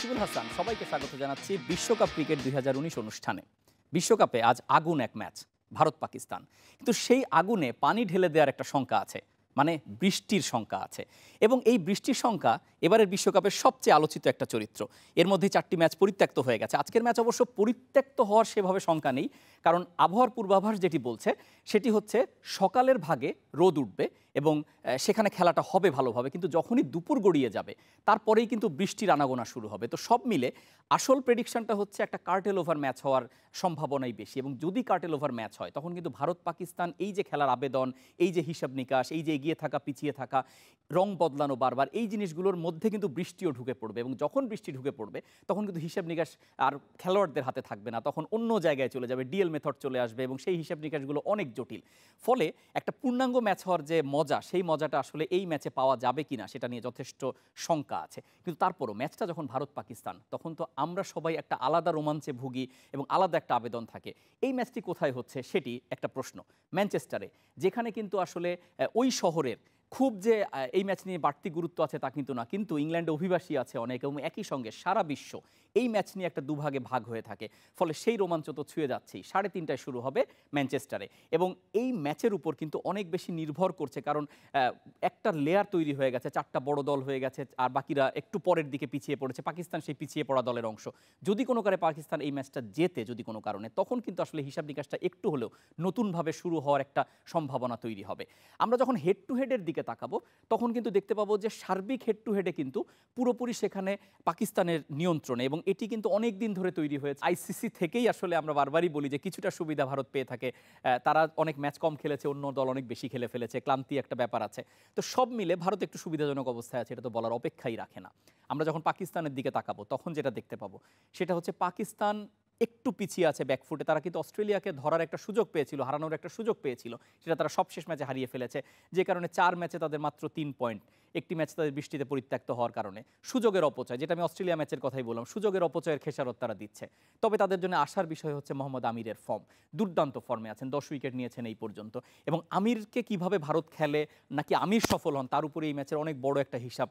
রাশিদুল হাসান সবাইকে স্বাগত জানাচ্ছি বিশ্বকাপ ক্রিকেট দুই অনুষ্ঠানে বিশ্বকাপে আজ আগুন এক ম্যাচ ভারত পাকিস্তান কিন্তু সেই আগুনে পানি ঢেলে দেওয়ার একটা শঙ্কা আছে মানে বৃষ্টির শঙ্কা আছে এবং এই বৃষ্টির সংখ্যা এবারের বিশ্বকাপের সবচেয়ে আলোচিত একটা চরিত্র এর মধ্যে চারটি ম্যাচ পরিত্যক্ত হয়ে গেছে আজকের ম্যাচ অবশ্য পরিত্যক্ত হওয়ার সেভাবে সংখ্যা নেই কারণ আবহাওয়ার পূর্বাভাস যেটি বলছে সেটি হচ্ছে সকালের ভাগে রোদ উঠবে এবং সেখানে খেলাটা হবে ভালোভাবে কিন্তু যখনই দুপুর গড়িয়ে যাবে তারপরেই কিন্তু বৃষ্টির আনাগোনা শুরু হবে তো সব মিলে আসল প্রেডিকশনটা হচ্ছে একটা কার্টেল ওভার ম্যাচ হওয়ার সম্ভাবনাই বেশি এবং যদি কার্টেল ওভার ম্যাচ হয় তখন কিন্তু ভারত পাকিস্তান এই যে খেলার আবেদন এই যে হিসাব নিকাশ এই যে এগিয়ে থাকা পিছিয়ে থাকা রং বদলানো বারবার এই জিনিসগুলোর মধ্যে কিন্তু বৃষ্টিও ঢুকে পড়বে এবং যখন বৃষ্টি ঢুকে পড়বে তখন কিন্তু হিসাব নিকাশ আর খেলোয়াড়দের হাতে থাকবে না তখন অন্য জায়গায় চলে যাবে ডিএল মেথড চলে আসবে এবং সেই হিসাব নিকাশগুলো অনেক জটিল ফলে একটা পূর্ণাঙ্গ ম্যাচ হওয়ার যে মজা সেই মজাটা আসলে এই ম্যাচে পাওয়া যাবে কি না সেটা নিয়ে যথেষ্ট শঙ্কা আছে কিন্তু তারপরও ম্যাচটা যখন ভারত পাকিস্তান তখন তো আমরা সবাই একটা আলাদা রোমাঞ্চে ভুগি এবং আলাদা একটা আবেদন থাকে এই ম্যাচটি কোথায় হচ্ছে সেটি একটা প্রশ্ন ম্যানচেস্টারে যেখানে কিন্তু আসলে ওই শহরের খুব যে এই ম্যাচ নিয়ে বাড়তি গুরুত্ব আছে তা কিন্তু না কিন্তু ইংল্যান্ডে অভিবাসী আছে অনেক এবং একই সঙ্গে সারা বিশ্ব এই ম্যাচ নিয়ে একটা দুভাগে ভাগ হয়ে থাকে ফলে সেই রোমাঞ্চ তো ছুঁয়ে যাচ্ছেই সাড়ে তিনটায় শুরু হবে ম্যানচেস্টারে এবং এই ম্যাচের উপর কিন্তু অনেক বেশি নির্ভর করছে কারণ একটা লেয়ার তৈরি হয়ে গেছে চারটা বড় দল হয়ে গেছে আর বাকিরা একটু পরের দিকে পিছিয়ে পড়েছে পাকিস্তান সেই পিছিয়ে পড়া দলের অংশ যদি কোনো কারণে পাকিস্তান এই ম্যাচটা জেতে যদি কোনো কারণে তখন কিন্তু আসলে হিসাব নিকাশটা একটু হলেও নতুনভাবে শুরু হওয়ার একটা সম্ভাবনা তৈরি হবে আমরা যখন হেড টু হেডের দিকে দিকে তাকাবো তখন কিন্তু দেখতে পাবো যে সার্বিক হেড টু হেডে কিন্তু পুরোপুরি সেখানে পাকিস্তানের নিয়ন্ত্রণে এবং এটি কিন্তু অনেক দিন ধরে তৈরি হয়েছে আইসিসি থেকেই আসলে আমরা বারবারই বলি যে কিছুটা সুবিধা ভারত পেয়ে থাকে তারা অনেক ম্যাচ কম খেলেছে অন্য দল অনেক বেশি খেলে ফেলেছে ক্লান্তি একটা ব্যাপার আছে তো সব মিলে ভারত একটু সুবিধাজনক অবস্থায় আছে এটা তো বলার অপেক্ষাই রাখে না আমরা যখন পাকিস্তানের দিকে তাকাবো তখন যেটা দেখতে পাবো সেটা হচ্ছে পাকিস্তান একটু পিছিয়ে আছে ব্যাকফুটে তারা কিন্তু অস্ট্রেলিয়াকে ধরার একটা সুযোগ পেয়েছিল হারানোর একটা সুযোগ পেয়েছিল সেটা তারা সবশেষ ম্যাচে হারিয়ে ফেলেছে যে কারণে চার ম্যাচে তাদের মাত্র তিন পয়েন্ট একটি ম্যাচ তাদের বৃষ্টিতে পরিত্যক্ত হওয়ার কারণে সুযোগের অপচয় যেটা আমি অস্ট্রেলিয়া ম্যাচের কথাই বললাম সুযোগের অপচয়ের খেসারত তারা দিচ্ছে তবে তাদের জন্য আসার বিষয় হচ্ছে মোহাম্মদ আমিরের ফর্ম দুর্দান্ত ফর্মে আছেন দশ উইকেট নিয়েছেন এই পর্যন্ত এবং আমিরকে কিভাবে ভারত খেলে নাকি আমির সফল হন তার উপরে এই ম্যাচের অনেক বড় একটা হিসাব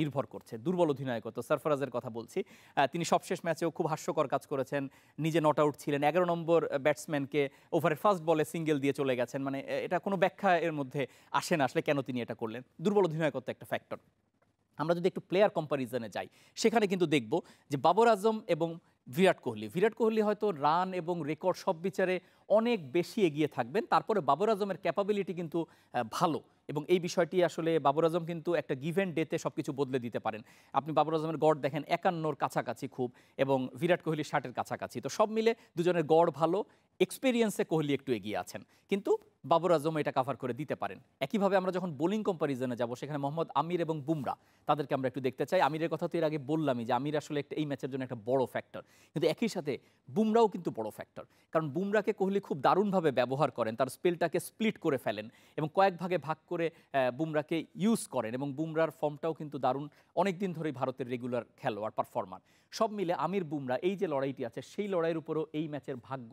নির্ভর করছে দুর্বল অধিনায়কত্ব সরফরাজের কথা বলছি তিনি সবশেষ ম্যাচেও খুব হাস্যকর কাজ করেছেন নিজে নট আউট ছিলেন এগারো নম্বর ব্যাটসম্যানকে ওভারের ফার্স্ট বলে সিঙ্গেল দিয়ে চলে গেছেন মানে এটা কোনো ব্যাখ্যা এর মধ্যে আসে না আসলে কেন তিনি এটা করলেন দুর্বল অধিনায়কত্ব একটা ফ্যাক্টর আমরা যদি একটু প্লেয়ার কম্পারিজনে যাই সেখানে কিন্তু দেখব যে বাবর আজম এবং বিরাট কোহলি বিরাট কোহলি হয়তো রান এবং রেকর্ড সব বিচারে অনেক বেশি এগিয়ে থাকবেন তারপরে বাবর আজমের ক্যাপাবিলিটি কিন্তু ভালো এবং এই বিষয়টি আসলে বাবর আজম কিন্তু একটা গিভেন ডেতে সব কিছু বদলে দিতে পারেন আপনি বাবর আজমের গড় দেখেন একান্নর কাছাকাছি খুব এবং বিরাট কোহলির ষাটের কাছাকাছি তো সব মিলে দুজনের গড় ভালো এক্সপিরিয়েন্সে কোহলি একটু এগিয়ে আছেন কিন্তু বাবর আজম এটা কাভার করে দিতে পারেন একইভাবে আমরা যখন বোলিং কম্পারিজনে যাব সেখানে মোহাম্মদ আমির এবং বুমরা তাদেরকে আমরা একটু দেখতে চাই আমিরের কথা তো এর আগে বললামই যে আমির আসলে একটা এই ম্যাচের জন্য একটা বড় ফ্যাক্টর কিন্তু একই সাথে বুমরাও কিন্তু বড় ফ্যাক্টর কারণ বুমরাকে কোহলি খুব দারুণভাবে ব্যবহার করেন তার স্পেলটাকে স্প্লিট করে ফেলেন এবং কয়েক ভাগে ভাগ করে করে বুমরাকে ইউজ করেন এবং বুমরার ফর্মটাও কিন্তু দারুণ অনেক দিন ধরেই ভারতের রেগুলার খেলোয়াড় পারফর্মার সব মিলে আমির বুমরা এই যে লড়াইটি আছে সেই লড়াইয়ের উপরও এই ম্যাচের ভাগ্য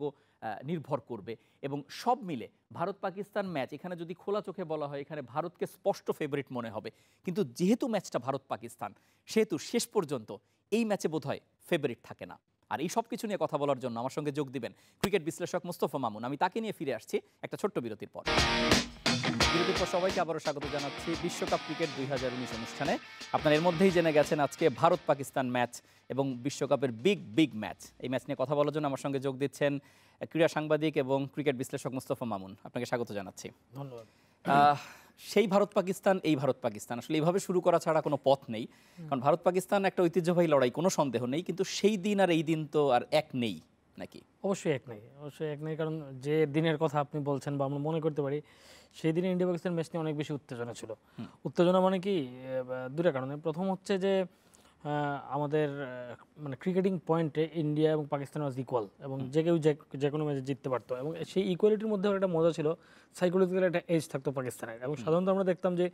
নির্ভর করবে এবং সব মিলে ভারত পাকিস্তান ম্যাচ এখানে যদি খোলা চোখে বলা হয় এখানে ভারতকে স্পষ্ট ফেভারিট মনে হবে কিন্তু যেহেতু ম্যাচটা ভারত পাকিস্তান সেহেতু শেষ পর্যন্ত এই ম্যাচে বোধহয় ফেভারিট থাকে না আর এই সব কিছু নিয়ে কথা বলার জন্য আমার সঙ্গে যোগ দিবেন ক্রিকেট বিশ্লেষক মুস্তফা মামুন আমি তাকে নিয়ে ফিরে আসছি একটা ছোট্ট বিরতির পর বিরতির পর সবাইকে আবারও স্বাগত জানাচ্ছি বিশ্বকাপ ক্রিকেট দুই হাজার উনিশ অনুষ্ঠানে আপনার এর মধ্যেই জেনে গেছেন আজকে ভারত পাকিস্তান ম্যাচ এবং বিশ্বকাপের বিগ বিগ ম্যাচ এই ম্যাচ নিয়ে কথা বলার জন্য আমার সঙ্গে যোগ দিচ্ছেন ক্রীড়া সাংবাদিক এবং ক্রিকেট বিশ্লেষক মুস্তফা মামুন আপনাকে স্বাগত জানাচ্ছি ধন্যবাদ সেই ভারত পাকিস্তান এই ভারত পাকিস্তান আসলে এইভাবে শুরু করা ছাড়া কোনো পথ নেই কারণ ভারত পাকিস্তান একটা ঐতিহ্যবাহী লড়াই কোনো সন্দেহ নেই কিন্তু সেই দিন আর এই দিন তো আর এক নেই নাকি অবশ্যই এক নেই অবশ্যই এক নেই কারণ যে দিনের কথা আপনি বলছেন বা আমরা মনে করতে পারি সেই দিনে ইন্ডিয়া পাকিস্তান ম্যাচ নিয়ে অনেক বেশি উত্তেজনা ছিল উত্তেজনা মানে কি দুটা কারণে প্রথম হচ্ছে যে আমাদের মানে ক্রিকেটিং পয়েন্টে ইন্ডিয়া এবং পাকিস্তান ওয়াজ ইকুয়াল এবং যে কেউ যে কোনো ম্যাচে জিততে পারতো এবং সেই ইকুয়ালিটির মধ্যে একটা মজা ছিল সাইকোলজিক্যাল একটা এজ থাকতো পাকিস্তানের এবং সাধারণত আমরা দেখতাম যে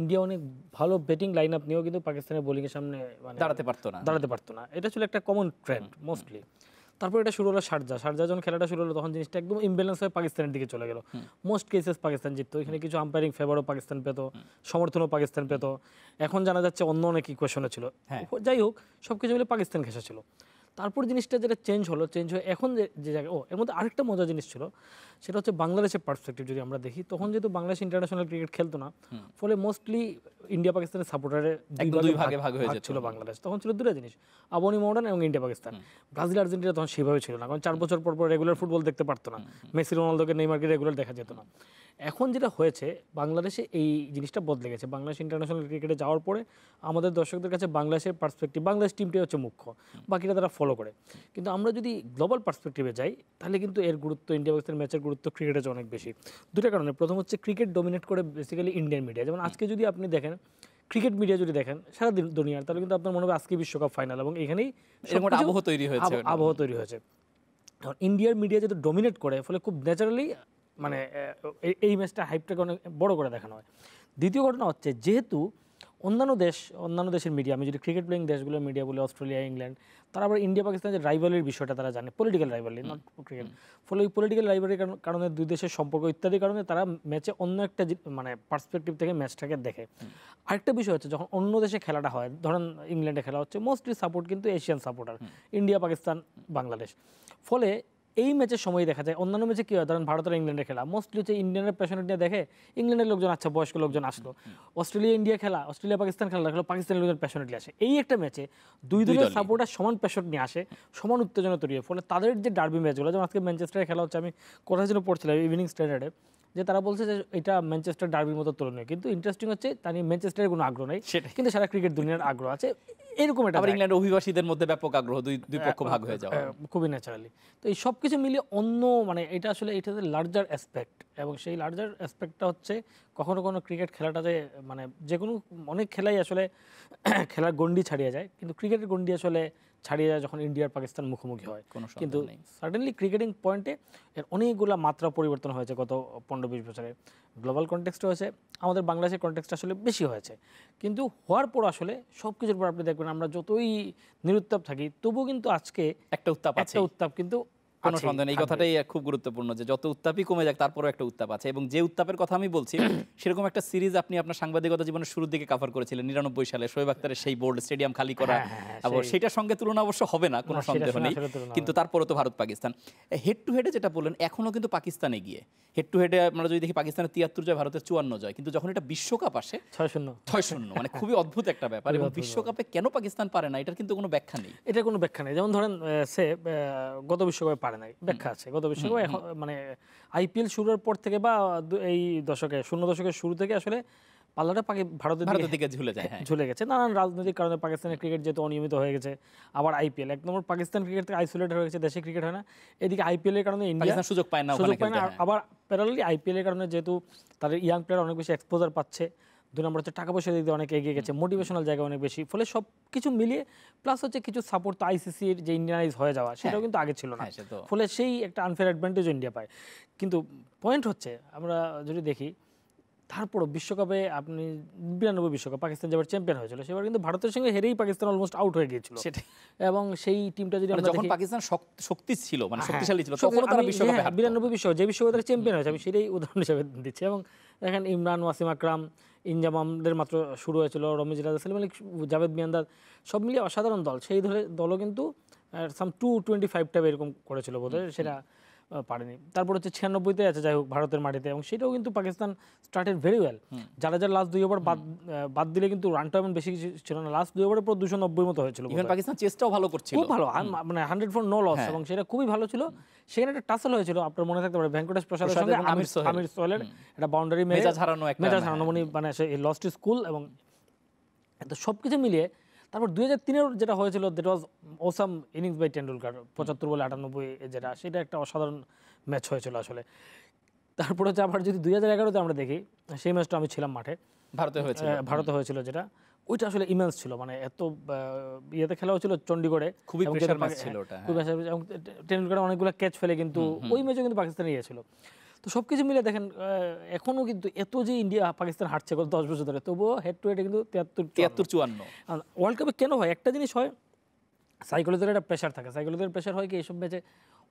ইন্ডিয়া অনেক ভালো ব্যাটিং লাইন আপ নিয়েও কিন্তু পাকিস্তানের বোলিংয়ের সামনে মানে দাঁড়াতে পারতো না দাঁড়াতে পারতো না এটা ছিল একটা কমন ট্রেন্ড মোস্টলি তারপর এটা শুরু হলো শারজা শারজা যখন খেলাটা শুরু হলো তখন জিনিসটা একদম ইমব্যালেন্স হয়ে পাকিস্তানের দিকে চলে গেল মোস্ট কেসেস পাকিস্তান জিততো এখানে কিছু আম্পায়ারিং ফেভারও পাকিস্তান পেত সমর্থনও পাকিস্তান পেত এখন জানা যাচ্ছে অন্য অনেক ইকুয়েশনও ছিল হ্যাঁ। যাই হোক সব কিছু মিলে পাকিস্তান খেসা ছিল তারপর জিনিসটা যেটা চেঞ্জ হলো চেঞ্জ হয়ে এখন যে জায়গায় ও এর মধ্যে আরেকটা মজার জিনিস ছিল সেটা হচ্ছে বাংলাদেশের পার্সপেক্টিভ যদি আমরা দেখি তখন যেহেতু বাংলাদেশ ইন্টারন্যাশনাল ক্রিকেট খেলতো না ফলে মোস্টলি ইন্ডিয়া পাকিস্তানের সাপোর্টারের দুই ভাগে ভাগ হয়ে ছিল বাংলাদেশ তখন ছিল দুটো জিনিস আবনি মডার্ন এবং ইন্ডিয়া পাকিস্তান ব্রাজিল আর্জেন্টিনা তখন সেভাবে ছিল না কারণ চার বছর পর পর রেগুলার ফুটবল দেখতে পারতো না মেসি রোনালদোকে নেইমারকে রেগুলার দেখা যেত না এখন যেটা হয়েছে বাংলাদেশে এই জিনিসটা বদলে গেছে বাংলাদেশ ইন্টারন্যাশনাল ক্রিকেটে যাওয়ার পরে আমাদের দর্শকদের কাছে বাংলাদেশের পার্সপেক্টিভ বাংলাদেশ টিমটাই হচ্ছে মুখ্য বাকিটা তারা ফলো করে কিন্তু আমরা যদি গ্লোবাল পার্সপেক্টিভে যাই তাহলে কিন্তু এর গুরুত্ব ইন্ডিয়া পাকিস্তানের ম্যাচের গুরুত্ব ক্রিকেটের অনেক বেশি দুটা কারণে প্রথম হচ্ছে ক্রিকেট ডোমিনেট করে বেসিক্যালি ইন্ডিয়ান মিডিয়া যেমন আজকে যদি আপনি দেখেন ক্রিকেট মিডিয়া যদি দেখেন সারা দুনিয়ার তাহলে কিন্তু আপনার মনে হবে আজকে বিশ্বকাপ ফাইনাল এবং এখানেই আবহ তৈরি হয়েছে আবহাওয়া তৈরি হয়েছে কারণ ইন্ডিয়ার মিডিয়া যেহেতু ডোমিনেট করে ফলে খুব ন্যাচারালি মানে এই ম্যাচটা হাইপটাকে অনেক বড় করে দেখানো হয় দ্বিতীয় ঘটনা হচ্ছে যেহেতু অন্যান্য দেশ অন্যান্য দেশের মিডিয়া আমি যদি ক্রিকেট প্লেয়িং দেশগুলোর মিডিয়া বলি অস্ট্রেলিয়া ইংল্যান্ড তারা আবার ইন্ডিয়া পাকিস্তানের যে রাইভালির বিষয়টা তারা জানে পলিটিক্যাল রাইভালি নট ক্রিকেট ফলে ওই পলিটিক্যাল রাইভালির কারণে দুই দেশের সম্পর্ক ইত্যাদির কারণে তারা ম্যাচে অন্য একটা মানে পার্সপেক্টিভ থেকে ম্যাচটাকে দেখে আরেকটা বিষয় হচ্ছে যখন অন্য দেশে খেলাটা হয় ধরেন ইংল্যান্ডে খেলা হচ্ছে মোস্টলি সাপোর্ট কিন্তু Asian supporter India Pakistan Bangladesh ফলে এই ম্যাচের সময় দেখা যায় অন্যান্য ম্যাচে কী হয় ধরেন ভারত আর ইংল্যান্ডের খেলা মোস্টলি হচ্ছে ইন্ডিয়ানের প্যাশনেট নিয়ে দেখে ইংল্যান্ডের লোকজন আচ্ছা বয়স্ক লোকজন আসলো অস্ট্রেলিয়া ইন্ডিয়া খেলা অস্ট্রেলিয়া পাকিস্তান খেলা দেখলো পাকিস্তানের লোকজন প্যাশনেটলি আসে এই একটা ম্যাচে দুই দলের সাপোর্টার সমান প্যাশন নিয়ে আসে সমান উত্তেজনা তৈরি হয় ফলে তাদের যে ডার্বি ম্যাচগুলো যেমন আজকে ম্যানচেস্টারে খেলা হচ্ছে আমি কোথায় জন্য পড়ছিলাম ইভিনিং স্ট্যান্ডার্ডে যে তারা বলছে যে এটা ম্যানচেস্টার ডার্বির মতো তুলনীয় কিন্তু ইন্টারেস্টিং হচ্ছে তা নিয়ে ম্যানচেস্টারের কোনো আগ্রহ নেই কিন্তু সারা ক্রিকেট দুনিয়ার আগ্রহ আছে এরকম একটা আবার ইংল্যান্ড অভিবাসীদের মধ্যে ব্যাপক আগ্রহ দুই দুই পক্ষ ভাগ হয়ে যাওয়া খুবই ন্যাচারালি তো এই সব কিছু মিলিয়ে অন্য মানে এটা আসলে যে লার্জার অ্যাসপেক্ট এবং সেই লার্জার অ্যাসপেক্টটা হচ্ছে কখনো কোনো ক্রিকেট খেলাটা যে মানে যে কোনো অনেক খেলাই আসলে খেলার গণ্ডি ছাড়িয়ে যায় কিন্তু ক্রিকেটের গণ্ডি আসলে ছাড়িয়ে যায় যখন ইন্ডিয়ার পাকিস্তান মুখোমুখি হয় কোনো কিন্তু সাডেনলি ক্রিকেটিং পয়েন্টে এর অনেকগুলো মাত্রা পরিবর্তন হয়েছে গত পনেরো বিশ বছরে গ্লোবাল কনটেক্সটে হয়েছে আমাদের বাংলাদেশের কনটেক্সট আসলে বেশি হয়েছে কিন্তু হওয়ার পর আসলে সব কিছুর পর আপনি দেখবেন আমরা যতই নিরুত্তাপ থাকি তবু কিন্তু আজকে একটা উত্তাপ একটা উত্তাপ কিন্তু কোনো সন্দেহ নেই এই কথাটাই খুব গুরুত্বপূর্ণ যে যত উত্তাপই কমে যাক তারপরও একটা উত্তাপ আছে এবং যে উত্তাপের কথা আমি বলছি সেরকম একটা সিরিজ আপনি আপনার সাংবাদিকতা জীবনের শুরুর দিকে কাভার করেছিলেন নিরানব্বই সালে শোয়েব আক্তারের সেই বোর্ড স্টেডিয়াম খালি করা হ্যাঁ, হ্যাঁ, হ্যাঁ, সেটার সঙ্গে তুলনা অবশ্য হবে না কোনো সন্দেহ নেই কিন্তু তারপরও তো ভারত পাকিস্তান হেড টু হেডে যেটা বললেন এখনও কিন্তু পাকিস্তানে গিয়ে হেড টু হেডে আমরা যদি দেখি পাকিস্তানের তিয়াত্তর জয় ভারতের চুয়ান্ন জয় কিন্তু যখন এটা বিশ্বকাপ আসে ছয় শূন্য ছয় শূন্য মানে খুবই অদ্ভুত একটা ব্যাপার এবং বিশ্বকাপে কেন পাকিস্তান পারে না এটার কিন্তু কোনো ব্যাখ্যা নেই এটা কোনো ব্যাখ্যা নেই যেমন ধরেন সে গত বিশ্বকাপে পারে নাই ব্যাখ্যা আছে গত বিশ্বকাপে এখন মানে আইপিএল শুরুর পর থেকে বা এই দশকে শূন্য দশকের শুরু থেকে আসলে পাল্লাটা পাকি ভারতের ভারতের দিকে ঝুলে যায় হ্যাঁ। ঝুলে গেছে নানান রাজনৈতিক কারণে পাকিস্তানের ক্রিকেট যেহেতু অনিয়মিত হয়ে গেছে আবার আইপিএল এক নম্বর পাকিস্তান ক্রিকেট থেকে আইসোলেট হয়ে গেছে দেশে ক্রিকেট হয় না এদিকে আইপিএল এর কারণে ইন্ডিয়া সুযোগ পায় না সুযোগ পায় না হ্যাঁ। আবার প্যারালি আইপিএল এর কারণে যেহেতু তাদের ইয়াং প্লেয়ার অনেক বেশি এক্সপোজার পাচ্ছে দু নম্বর হচ্ছে টাকা পয়সা দিতে অনেক এগিয়ে গেছে মোটিভেশনাল জায়গা অনেক বেশি ফলে সব কিছু মিলিয়ে প্লাস হচ্ছে কিছু সাপোর্ট তো আইসিসির যে ইন্ডিয়ানাইজ হয়ে যাওয়া সেটাও হ্যাঁ। কিন্তু আগে ছিল না হ্যাঁ, ফলে সেই একটা আনফেয়ার অ্যাডভান্টেজ ইন্ডিয়া পায় কিন্তু পয়েন্ট হচ্ছে আমরা যদি দেখি তারপরও বিশ্বকাপে আপনি বিরানব্বই বিশ্বকাপ পাকিস্তান যেবার চ্যাম্পিয়ন হয়েছিল সেবার কিন্তু ভারতের সঙ্গে হেরেই পাকিস্তান অলমোস্ট আউট হয়ে গিয়েছিল এবং সেই টিমটা যদি মানে আমরা যখন পাকিস্তান শক্তি ছিল মানে হ্যাঁ। শক্তিশালী ছিল তখন তারা বিশ্বকাপে বিরানব্বই বিশ্বকাপ যে বিশ্বকাপে তারা চ্যাম্পিয়ন হয়েছে আমি সেটাই উদাহরণ হিসেবে দিচ্ছি এবং দেখেন ইমরান ওয়াসিম আকরাম ইনজামামদের মাত্র শুরু হয়েছিল রমিজ রাজা সেলিম আলী জাভেদ মিয়ান্দার সব মিলিয়ে অসাধারণ দল সেই ধরে দলও কিন্তু সাম টু টোয়েন্টি ফাইভটা এরকম করেছিল বোধহয় সেটা পারেনি তারপর হচ্ছে ছিয়ানব্বইতে আছে যাই হোক ভারতের মাটিতে এবং সেটাও কিন্তু পাকিস্তান স্টার্টেড ভেরি ওয়েল যারা যার লাস্ট দুই ওভার বাদ বাদ দিলে কিন্তু রানটা এমন বেশি কিছু ছিল না লাস্ট দুই ওভারের পর দুশো নব্বই মতো হয়েছিল পাকিস্তান চেষ্টাও ভালো করছে খুব ভালো মানে হান্ড্রেড ফোর নো লস এবং সেটা খুবই ভালো ছিল সেখানে একটা টাসল হয়েছিল আপনার মনে থাকতে পারে ভেঙ্কটেশ প্রসাদের সঙ্গে আমির সোহেলের একটা বাউন্ডারি মেজাজ হারানো মেজাজ মানে, হারানো মানে সেই লস্ট স্কুল এবং সব কিছু মিলিয়ে তারপর দুই হাজার তিনের যেটা হয়েছিল that was awesome innings by Tendulkar পঁচাত্তর বলে আটানব্বই যেটা সেটা একটা অসাধারণ ম্যাচ হয়েছিল আসলে তারপর হচ্ছে আবার যদি দুই হাজার এগারোতে আমরা দেখি সেই ম্যাচটা আমি ছিলাম মাঠে ভারতে হয়েছে ভারতে হয়েছিল যেটা ওইটা আসলে ইমেন্স ছিল মানে এত ইয়েতে খেলা হয়েছিল চন্ডিগড়ে খুবই প্রেশার ম্যাচ ছিল ওটা হ্যাঁ। এবং টেন্ডুলকার অনেকগুলো ক্যাচ ফেলে কিন্তু ওই ম্যাচে কিন্তু পাকিস্তান গিয়েছিল তো সব কিছু মিলে দেখেন এখনও কিন্তু এত যে ইন্ডিয়া পাকিস্তান হারছে গত দশ বছর ধরে তবুও হেড টু হেড কিন্তু তিয়াত্তর তিয়াত্তর চুয়ান্ন ওয়ার্ল্ড কাপে কেন হয় একটা জিনিস হয় সাইকোলজির একটা প্রেশার থাকে সাইকোলজির প্রেশার হয় কি এইসব ম্যাচে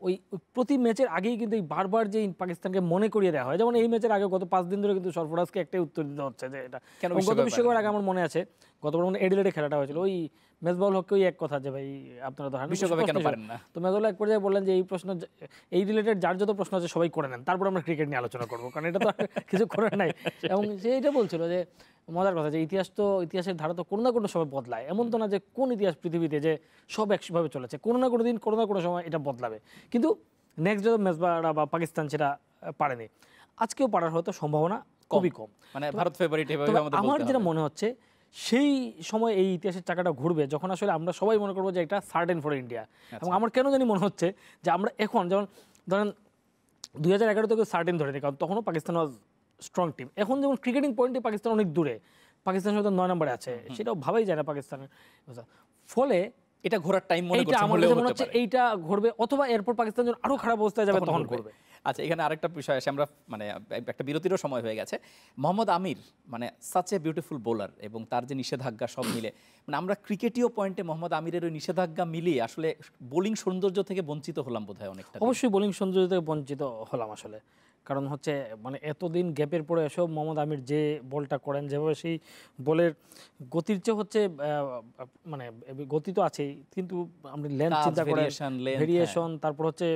ওই প্রতি ম্যাচের আগেই কিন্তু এই বারবার যে পাকিস্তানকে মনে করিয়ে দেওয়া হয় যেমন এই ম্যাচের আগে গত পাঁচ দিন ধরে কিন্তু সরফরাজকে একটাই উত্তর দিতে হচ্ছে যে এটা কেন গত বিশ্বকাপের আগে আমার মনে আছে গতবার মানে এডিলেটে খেলাটা হয়েছিল ওই মেজবাউল হককে ওই এক কথা যে ভাই আপনারা ধরেন বিশ্বকাপে কেন পারেন না তো মেজবাউল এক পর্যায়ে বললেন যে এই প্রশ্ন এই রিলেটেড যার যত প্রশ্ন আছে সবাই করে নেন তারপর আমরা ক্রিকেট নিয়ে আলোচনা করব কারণ এটা তো কিছু করার নাই এবং সে এটা বলছিল যে মজার কথা যে ইতিহাস তো ইতিহাসের ধারা তো কোনো না কোনো সময় বদলায় এমন তো না যে কোন ইতিহাস পৃথিবীতে যে সব একভাবে চলেছে কোনো না কোনো দিন কোনো না কোনো সময় এটা বদলাবে কিন্তু নেক্সট যত মেজবারা বা পাকিস্তান সেটা পারেনি আজকেও পারার হয়তো সম্ভাবনা খুবই কম মানে ভারত ফেভারিট আমার যেটা মনে হচ্ছে সেই সময় এই ইতিহাসের চাকাটা ঘুরবে যখন আসলে আমরা সবাই মনে করবো যে একটা সার্টেন ফর ইন্ডিয়া এবং আমার কেন জানি মনে হচ্ছে যে আমরা এখন যেমন ধরেন দুই হাজার এগারোতে কেউ সার্টেন ধরে কারণ তখনও পাকিস্তান ওয়াজ স্ট্রং টিম এখন যেমন ক্রিকেটিং পয়েন্টে পাকিস্তান অনেক দূরে পাকিস্তান হয়তো নয় নম্বরে আছে সেটাও ভাবাই যায় না পাকিস্তানের ফলে এটা ঘোরার টাইম এইটা আমার মনে হচ্ছে এইটা ঘুরবে অথবা এরপর পাকিস্তান যখন আরও খারাপ অবস্থায় যাবে তখন ঘুরবে আচ্ছা এখানে আরেকটা বিষয় আসে আমরা মানে একটা বিরতিরও সময় হয়ে গেছে মোহাম্মদ আমির মানে সাচ এ বিউটিফুল বোলার এবং তার যে নিষেধাজ্ঞা সব মিলে মানে আমরা ক্রিকেটীয় পয়েন্টে মোহাম্মদ আমিরের ওই নিষেধাজ্ঞা মিলিয়ে আসলে বোলিং সৌন্দর্য থেকে বঞ্চিত হলাম বোধ হয় অনেকটা অবশ্যই বোলিং সৌন্দর্য থেকে বঞ্চিত হলাম আসলে কারণ হচ্ছে মানে এতদিন গ্যাপের পরে এসব মোহাম্মদ আমির যে বলটা করেন যেভাবে সেই বলের গতির চেয়ে হচ্ছে মানে গতি তো আছেই কিন্তু আপনি লেন্থ চিন্তা করেন ভেরিয়েশন হ্যাঁ। তারপর হচ্ছে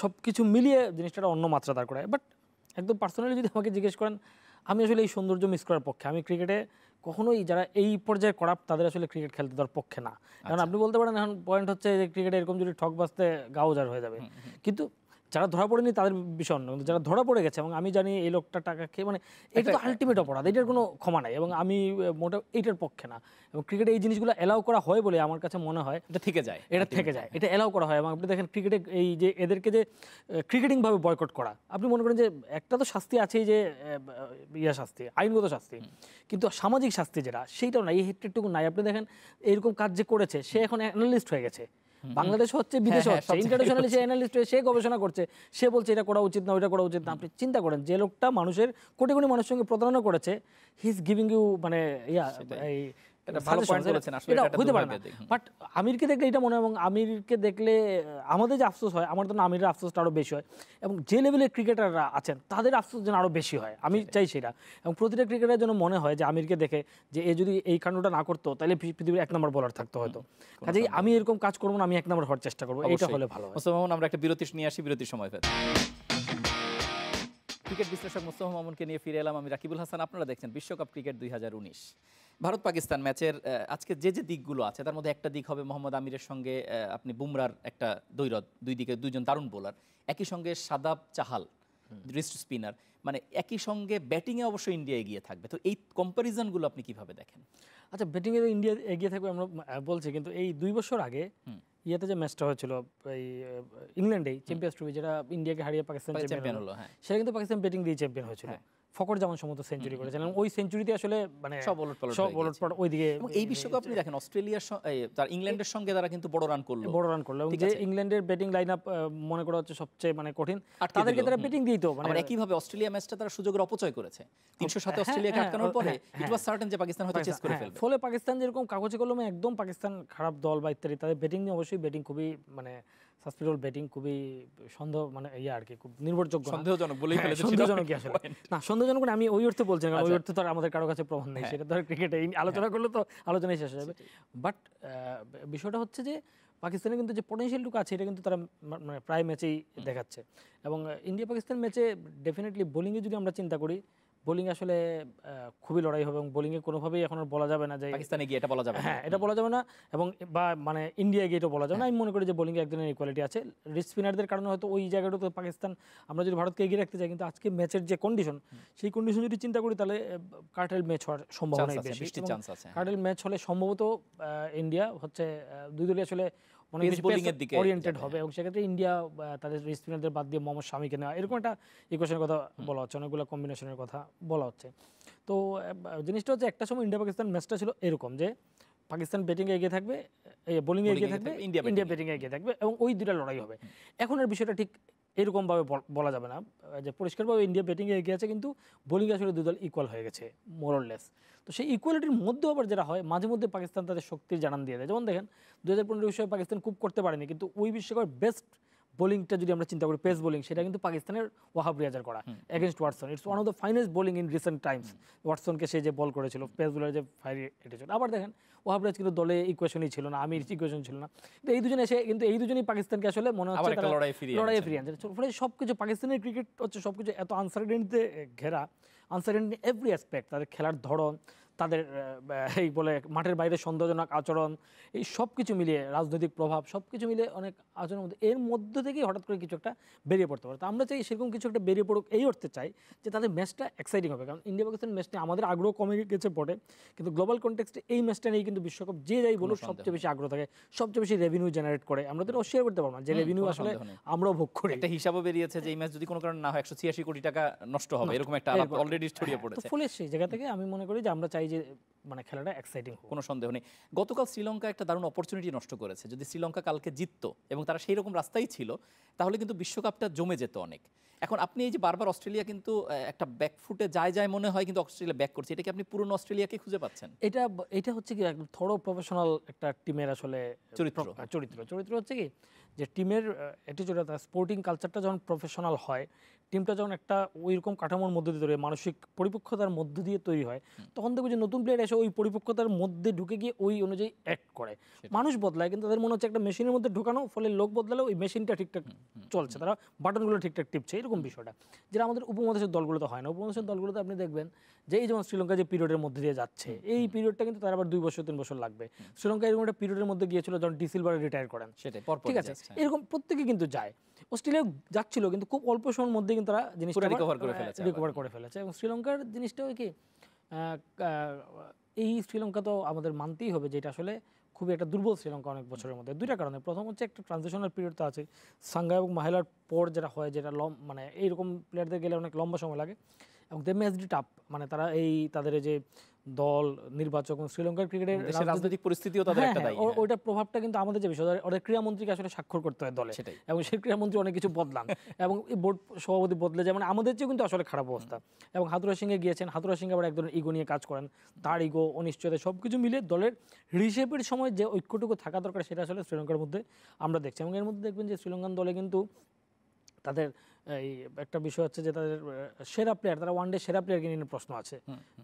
সব কিছু মিলিয়ে জিনিসটা অন্য মাত্রা দাঁড় করায় বাট একদম পার্সোনালি যদি আমাকে জিজ্ঞেস করেন আমি আসলে এই সৌন্দর্য মিস করার পক্ষে আমি ক্রিকেটে কখনোই যারা এই পর্যায়ে করাপ তাদের আসলে ক্রিকেট খেলতে দেওয়ার পক্ষে না কারণ আচ্ছা। আপনি বলতে পারেন এখন পয়েন্ট হচ্ছে যে ক্রিকেটে এরকম যদি ঠক বাঁচতে গাউজার হয়ে যাবে কিন্তু যারা ধরা পড়েনি তাদের বিষয় অন্য কিন্তু যারা ধরা পড়ে গেছে এবং আমি জানি এই লোকটা টাকা খেয়ে মানে এটা তো আলটিমেট অপরাধ এটার কোনো ক্ষমা নাই এবং আমি মোটা এইটার পক্ষে না এবং ক্রিকেটে এই জিনিসগুলো অ্যালাউ করা হয় বলে আমার কাছে মনে হয় এটা থেকে যায় এটা থেকে যায় এটা অ্যালাউ করা হয় এবং আপনি দেখেন ক্রিকেটে এই যে এদেরকে যে ক্রিকেটিংভাবে বয়কট করা আপনি মনে করেন যে একটা তো শাস্তি আছেই যে ইয়া শাস্তি আইনগত শাস্তি কিন্তু সামাজিক শাস্তি যেটা সেইটাও নাই এই হেট্রিটুকু নাই আপনি দেখেন এরকম কাজ যে করেছে সে এখন অ্যানালিস্ট হয়ে গেছে বাংলাদেশ হচ্ছে হ্যাঁ, বিদেশ হ্যাঁ, হচ্ছে ইন্টারন্যাশনালি সে অ্যানালিস্ট হয়ে সে গবেষণা করছে সে বলছে এটা করা উচিত না ওইটা করা উচিত না আপনি চিন্তা করেন যে লোকটা মানুষের কোটি কোটি মানুষের সঙ্গে প্রতারণা করেছে হি ইজ গিভিং ইউ মানে ইয়া এই বাট আমিরকে দেখলে এটা মনে হয় এবং আমিরকে দেখলে আমাদের যে আফসোস হয় আমার আমিরের আফসোসটা আরও বেশি হয় এবং যে লেভেলের ক্রিকেটাররা আছেন তাদের আফসোস যেন আরও বেশি হয় আমি চাই সেটা এবং প্রতিটা ক্রিকেটারের যেন মনে হয় যে আমিরকে দেখে যে এ যদি এই কাণ্ডটা না করতো তাহলে পৃথিবীর এক নম্বর বলার থাকতো হয়তো কাজেই আমি এরকম কাজ করবো না আমি এক নম্বর হওয়ার চেষ্টা করবো এটা হলে ভালো আমরা একটা বিরতি নিয়ে আসি বিরতির সময় ফেলে ক্রিকেট বিশ্লেষক মুস্তফা মামুনকে নিয়ে ফিরে এলাম আমি রাকিবুল হাসান আপনারা দেখছেন বিশ্বকাপ ক্রিকেট দুই ভারত পাকিস্তান ম্যাচের আজকে যে যে দিকগুলো আছে তার মধ্যে একটা দিক হবে মোহাম্মদ আমিরের সঙ্গে আপনি বুমরার একটা দৈরত দুই দিকে দুইজন দারুণ বোলার একই সঙ্গে সাদাব চাহাল রিস্ট স্পিনার মানে একই সঙ্গে ব্যাটিংয়ে অবশ্যই ইন্ডিয়া এগিয়ে থাকবে তো এই কম্প্যারিজনগুলো আপনি কিভাবে দেখেন আচ্ছা ব্যাটিংয়ে ইন্ডিয়া এগিয়ে থাকবে আমরা বলছি কিন্তু এই দুই বছর আগে ইয়েতে যে ম্যাচটা হয়েছিল এই ইংল্যান্ডেই চ্যাম্পিয়ন্স ট্রফি যেটা ইন্ডিয়াকে হারিয়ে পাকিস্তান চ্যাম্পিয়ন হলো হ্যাঁ সেটা কিন্তু পাকিস্তান ব্যাটিং দিয়ে চ্যাম্পিয়ন হয়েছিল হ্যাঁ। ফকর জামান সম্ভবত সেঞ্চুরি করেছিলেন ওই সেঞ্চুরিতে আসলে মানে সব ওলট ওলটপালট সব ওলট ওলটপালট ওইদিকে এবং এই বিশ্বকাপ আপনি দেখেন অস্ট্রেলিয়ার তার ইংল্যান্ডের সঙ্গে তারা কিন্তু বড় রান করলো বড় রান করলো যে ইংল্যান্ডের ব্যাটিং লাইনআপ মনে করা হচ্ছে সবচেয়ে মানে কঠিন আর তাদেরকে তারা ব্যাটিং দিই তো মানে একই ভাবে অস্ট্রেলিয়া ম্যাচটা তারা সুযোগের অপচয় করেছে 307 হ্যাঁ, অস্ট্রেলিয়া হ্যাঁ, কাটানোর পরে ইট ওয়াজ সার্টেন যে পাকিস্তান হয়তো চেস করে হ্যাঁ, ফেলবে ফলে পাকিস্তান যেরকম কাগজে কলমে একদম পাকিস্তান খারাপ দল বা ইত্যাদি তাদের ব্যাটিং নিয়ে অবশ্যই ব্যাটিং খুবই মানে সাসপিরল ব্যাটিং খুবই সন্দেহ মানে ইয়ে আর কি খুব নির্ভরযোগ্য সন্দেহজনক বলেই হ্যাঁ, ফেলেছে সন্দেহজনক কি আসলে না সন্দেহজনক মানে আমি ওই অর্থে বলছি না ওই আচ্ছা। অর্থে তো আমাদের কারো কাছে প্রমাণ নেই হ্যাঁ। সেটা তো ক্রিকেটে হ্যাঁ। আলোচনা করলে তো আলোচনাই শেষ হয়ে যাবে বাট বিষয়টা হচ্ছে যে পাকিস্তানে কিন্তু যে পটেনশিয়ালটুকু আছে এটা কিন্তু তারা মানে প্রায় ম্যাচেই দেখাচ্ছে এবং ইন্ডিয়া পাকিস্তান ম্যাচে ডেফিনেটলি বোলিংয়ে যদি আমরা চিন্তা করি বোলিং আসলে খুবই লড়াই হবে এবং বোলিংয়ে কোনোভাবেই এখন বলা যাবে না যে পাকিস্তানে গিয়ে এটা বলা যাবে হ্যাঁ এটা বলা যাবে না এবং বা মানে ইন্ডিয়া গিয়ে এটা বলা যাবে না হ্যাঁ। আমি মনে করি যে বোলিংয়ে একদিনের ইকুয়ালিটি আছে স্পিনারদের কারণে হয়তো ওই জায়গাটা তো পাকিস্তান আমরা যদি ভারতকে এগিয়ে রাখতে চাই কিন্তু আজকে ম্যাচের যে কন্ডিশন সেই কন্ডিশন যদি চিন্তা করি তাহলে কার্টেল ম্যাচ হওয়ার সম্ভাবনা বেশি কার্টেল ম্যাচ হলে সম্ভবত ইন্ডিয়া হচ্ছে দুই দলই আসলে মানে এর হবে হ্যাঁ। এবং সেক্ষেত্রে ইন্ডিয়া তাদের স্পিনারদের বাদ দিয়ে মোহাম্মদ শামিকে নেওয়া এরকম একটা ইকুয়েশনের কথা বলা হচ্ছে অনেকগুলো কম্বিনেশনের কথা বলা হচ্ছে তো জিনিসটা হচ্ছে একটা সময় ইন্ডিয়া পাকিস্তান ম্যাচটা ছিল এরকম যে পাকিস্তান ব্যাটিংয়ে এগিয়ে থাকবে বোলিংয়ে এগিয়ে থাকবে ইন্ডিয়া ব্যাটিংয়ে এগিয়ে থাকবে এবং ওই দুটা লড়াই হবে এখন আর বিষয়টা ঠিক এরকমভাবে বলা যাবে না যে পরিষ্কারভাবে ইন্ডিয়া ব্যাটিংয়ে এগিয়ে আছে কিন্তু বোলিং আসলে দুই দল ইকুয়াল হয়ে গেছে মোরললেস তো সেই ইকুয়ালিটির মধ্যেও আবার যেটা হয় মাঝে মধ্যে পাকিস্তান তাদের শক্তির জানান দিয়ে দেয় যেমন দেখেন দু হাজার পনেরো বিশ্বকাপে পাকিস্তান খুব করতে পারেনি কিন্তু ওই বিশ্বকাপের বেস্ট বোলিংটা যদি আমরা চিন্তা করি পেস বোলিং সেটা কিন্তু পাকিস্তানের ওয়াহাব রিয়াজার করা against Watson it's one of the finest bowling in recent times ওয়াটসনকে সে যে বল করেছিল পেস বোলার যে ফাইরি এটেছিল আবার দেখেন ওয়াহাব রিয়াজ কিন্তু দলে ইকুয়েশনই ছিল না আমির ইকুয়েশন ছিল না কিন্তু এই দুজনে এসে কিন্তু এই দুজনেই পাকিস্তানকে আসলে মনে হচ্ছে লড়াই ফিরিয়ে আনছে ফলে সব কিছু পাকিস্তানের ক্রিকেট হচ্ছে সব কিছু এত আনসার্টেনিতে ঘেরা আনসার্টেনিটি এভরি অ্যাসপেক্ট তাদের খেলার ধরন তাদের এই বলে মাঠের বাইরে সন্দেহজনক আচরণ এই সব কিছু মিলিয়ে রাজনৈতিক প্রভাব সব কিছু মিলিয়ে অনেক আচরণের মধ্যে এর মধ্যে থেকেই হঠাৎ করে কিছু একটা বেরিয়ে পড়তে পারে তো আমরা চাই সেরকম কিছু একটা বেরিয়ে পড়ুক এই অর্থে চাই যে তাদের ম্যাচটা এক্সাইটিং হবে কারণ ইন্ডিয়া পাকিস্তান ম্যাচটা আমাদের আগ্রহ কমে গেছে পড়ে কিন্তু গ্লোবাল কনটেক্সটে এই ম্যাচটা নিয়ে কিন্তু বিশ্বকাপ যে যাই বলুক সবচেয়ে বেশি আগ্রহ থাকে সবচেয়ে বেশি রেভিনিউ জেনারেট করে আমরা তো অস্বীকার করতে পারবো না যে রেভিনিউ আসলে আমরাও ভোগ করি একটা হিসাবও বেরিয়েছে যে এই ম্যাচ যদি কোনো কারণে না হয় একশো ছিয়াশি কোটি টাকা নষ্ট হবে এরকম একটা অলরেডি ছড়িয়ে হ্যাঁ, পড়েছে ফলে সেই জায়গা থেকে আমি মনে করি যে আমরা চাই এই যে মানে খেলাটা এক্সাইটিং কোনো সন্দেহ নেই গতকাল শ্রীলঙ্কা একটা দারুণ অপরচুনিটি নষ্ট করেছে যদি শ্রীলঙ্কা কালকে জিতত এবং তারা সেই রকম রাস্তাই ছিল তাহলে কিন্তু বিশ্বকাপটা জমে যেত অনেক এখন আপনি এই যে বারবার অস্ট্রেলিয়া কিন্তু একটা ব্যাকফুটে যায় যায় মনে হয় কিন্তু অস্ট্রেলিয়া ব্যাক করছে এটা কি আপনি পুরনো অস্ট্রেলিয়াকে খুঁজে পাচ্ছেন এটা এটা হচ্ছে কি একদম থরো প্রফেশনাল একটা টিমের আসলে চরিত্র চরিত্র চরিত্র হচ্ছে কি যে টিমের অ্যাটিচিউড স্পোর্টিং কালচারটা যখন প্রফেশনাল হয় টিমটা যখন একটা ওইরকম কাঠামোর মধ্যে দিয়ে তৈরি মানসিক পরিপক্কতার মধ্য দিয়ে তৈরি হয় তখন দেখবো যে নতুন প্লেয়ার এসে ওই পরিপক্কতার মধ্যে ঢুকে গিয়ে ওই অনুযায়ী অ্যাক্ট করে মানুষ বদলায় কিন্তু তাদের মনে হচ্ছে একটা মেশিনের মধ্যে ঢুকানো ফলে লোক বদলালে ওই মেশিনটা ঠিকঠাক চলছে তারা বাটনগুলো ঠিকঠাক টিপছে এরকম বিষয়টা যেটা আমাদের উপমহাদেশের দলগুলোতে হয় না উপমহাদেশের দলগুলোতে আপনি দেখবেন যে এই যেমন শ্রীলঙ্কা যে পিরিয়ডের মধ্যে দিয়ে যাচ্ছে এই পিরিয়ডটা কিন্তু তার আবার দুই বছর তিন বছর লাগবে শ্রীলঙ্কা এরকম একটা পিরিয়ডের মধ্যে গিয়েছিল যখন ডিসিলভার রিটায়ার করেন সেটাই ঠিক আছে হ্যাঁ। এরকম প্রত্যেকে কিন্তু যায় অস্ট্রেলিয়া যাচ্ছিল কিন্তু খুব অল্প সময়ের মধ্যে কিন্তু তারা জিনিসটা রিকভার করে ফেলেছে রিকভার হ্যাঁ, করে ফেলেছে এবং শ্রীলঙ্কার জিনিসটাও কি এই শ্রীলঙ্কা তো আমাদের মানতেই হবে যেটা আসলে খুবই একটা দুর্বল শ্রীলঙ্কা অনেক বছরের মধ্যে দুইটা কারণে প্রথম হচ্ছে একটা ট্রানজিশনাল পিরিয়ড তো আছে সাঙ্গা এবং মাহেলার পর যেটা হয় যেটা লম মানে এইরকম প্লেয়ারদের গেলে অনেক লম্বা সময় লাগে এবং দে ম্যাচ ডি টাপ মানে তারা এই তাদের যে দল নির্বাচক শ্রীলঙ্কার ক্রিকেটের মানে রাজনৈতিক পরিস্থিতিও তাদের হ্যাঁ, একটা হ্যাঁ, দায়ী হ্যাঁ। ওইটা প্রভাবটা কিন্তু আমাদের যে বিষয় ওদের ক্রীড়ামন্ত্রীকে আসলে স্বাক্ষর করতে হয় দলে সেটাই এবং সেই ক্রীড়ামন্ত্রী অনেক কিছু বদলান এবং বোর্ড সভাপতি বদলে যায় মানে আমাদের চেয়ে কিন্তু আসলে খারাপ অবস্থা এবং হাতুরা সিংহে গিয়েছেন হাতুরা সিংহে আবার এক ধরনের ইগো নিয়ে কাজ করেন তার ইগো অনিশ্চয়তা সব কিছু মিলে দলের হিসেবের সময় যে ঐক্যটুকু থাকা দরকার সেটা আসলে শ্রীলঙ্কার মধ্যে আমরা দেখছি এবং এর মধ্যে দেখবেন যে শ্রীলঙ্কান দলে কিন্তু তাদের এই একটা বিষয় হচ্ছে যে তাদের সেরা প্লেয়ার তারা ওয়ানডে সেরা প্লেয়ারকে নিয়ে প্রশ্ন আছে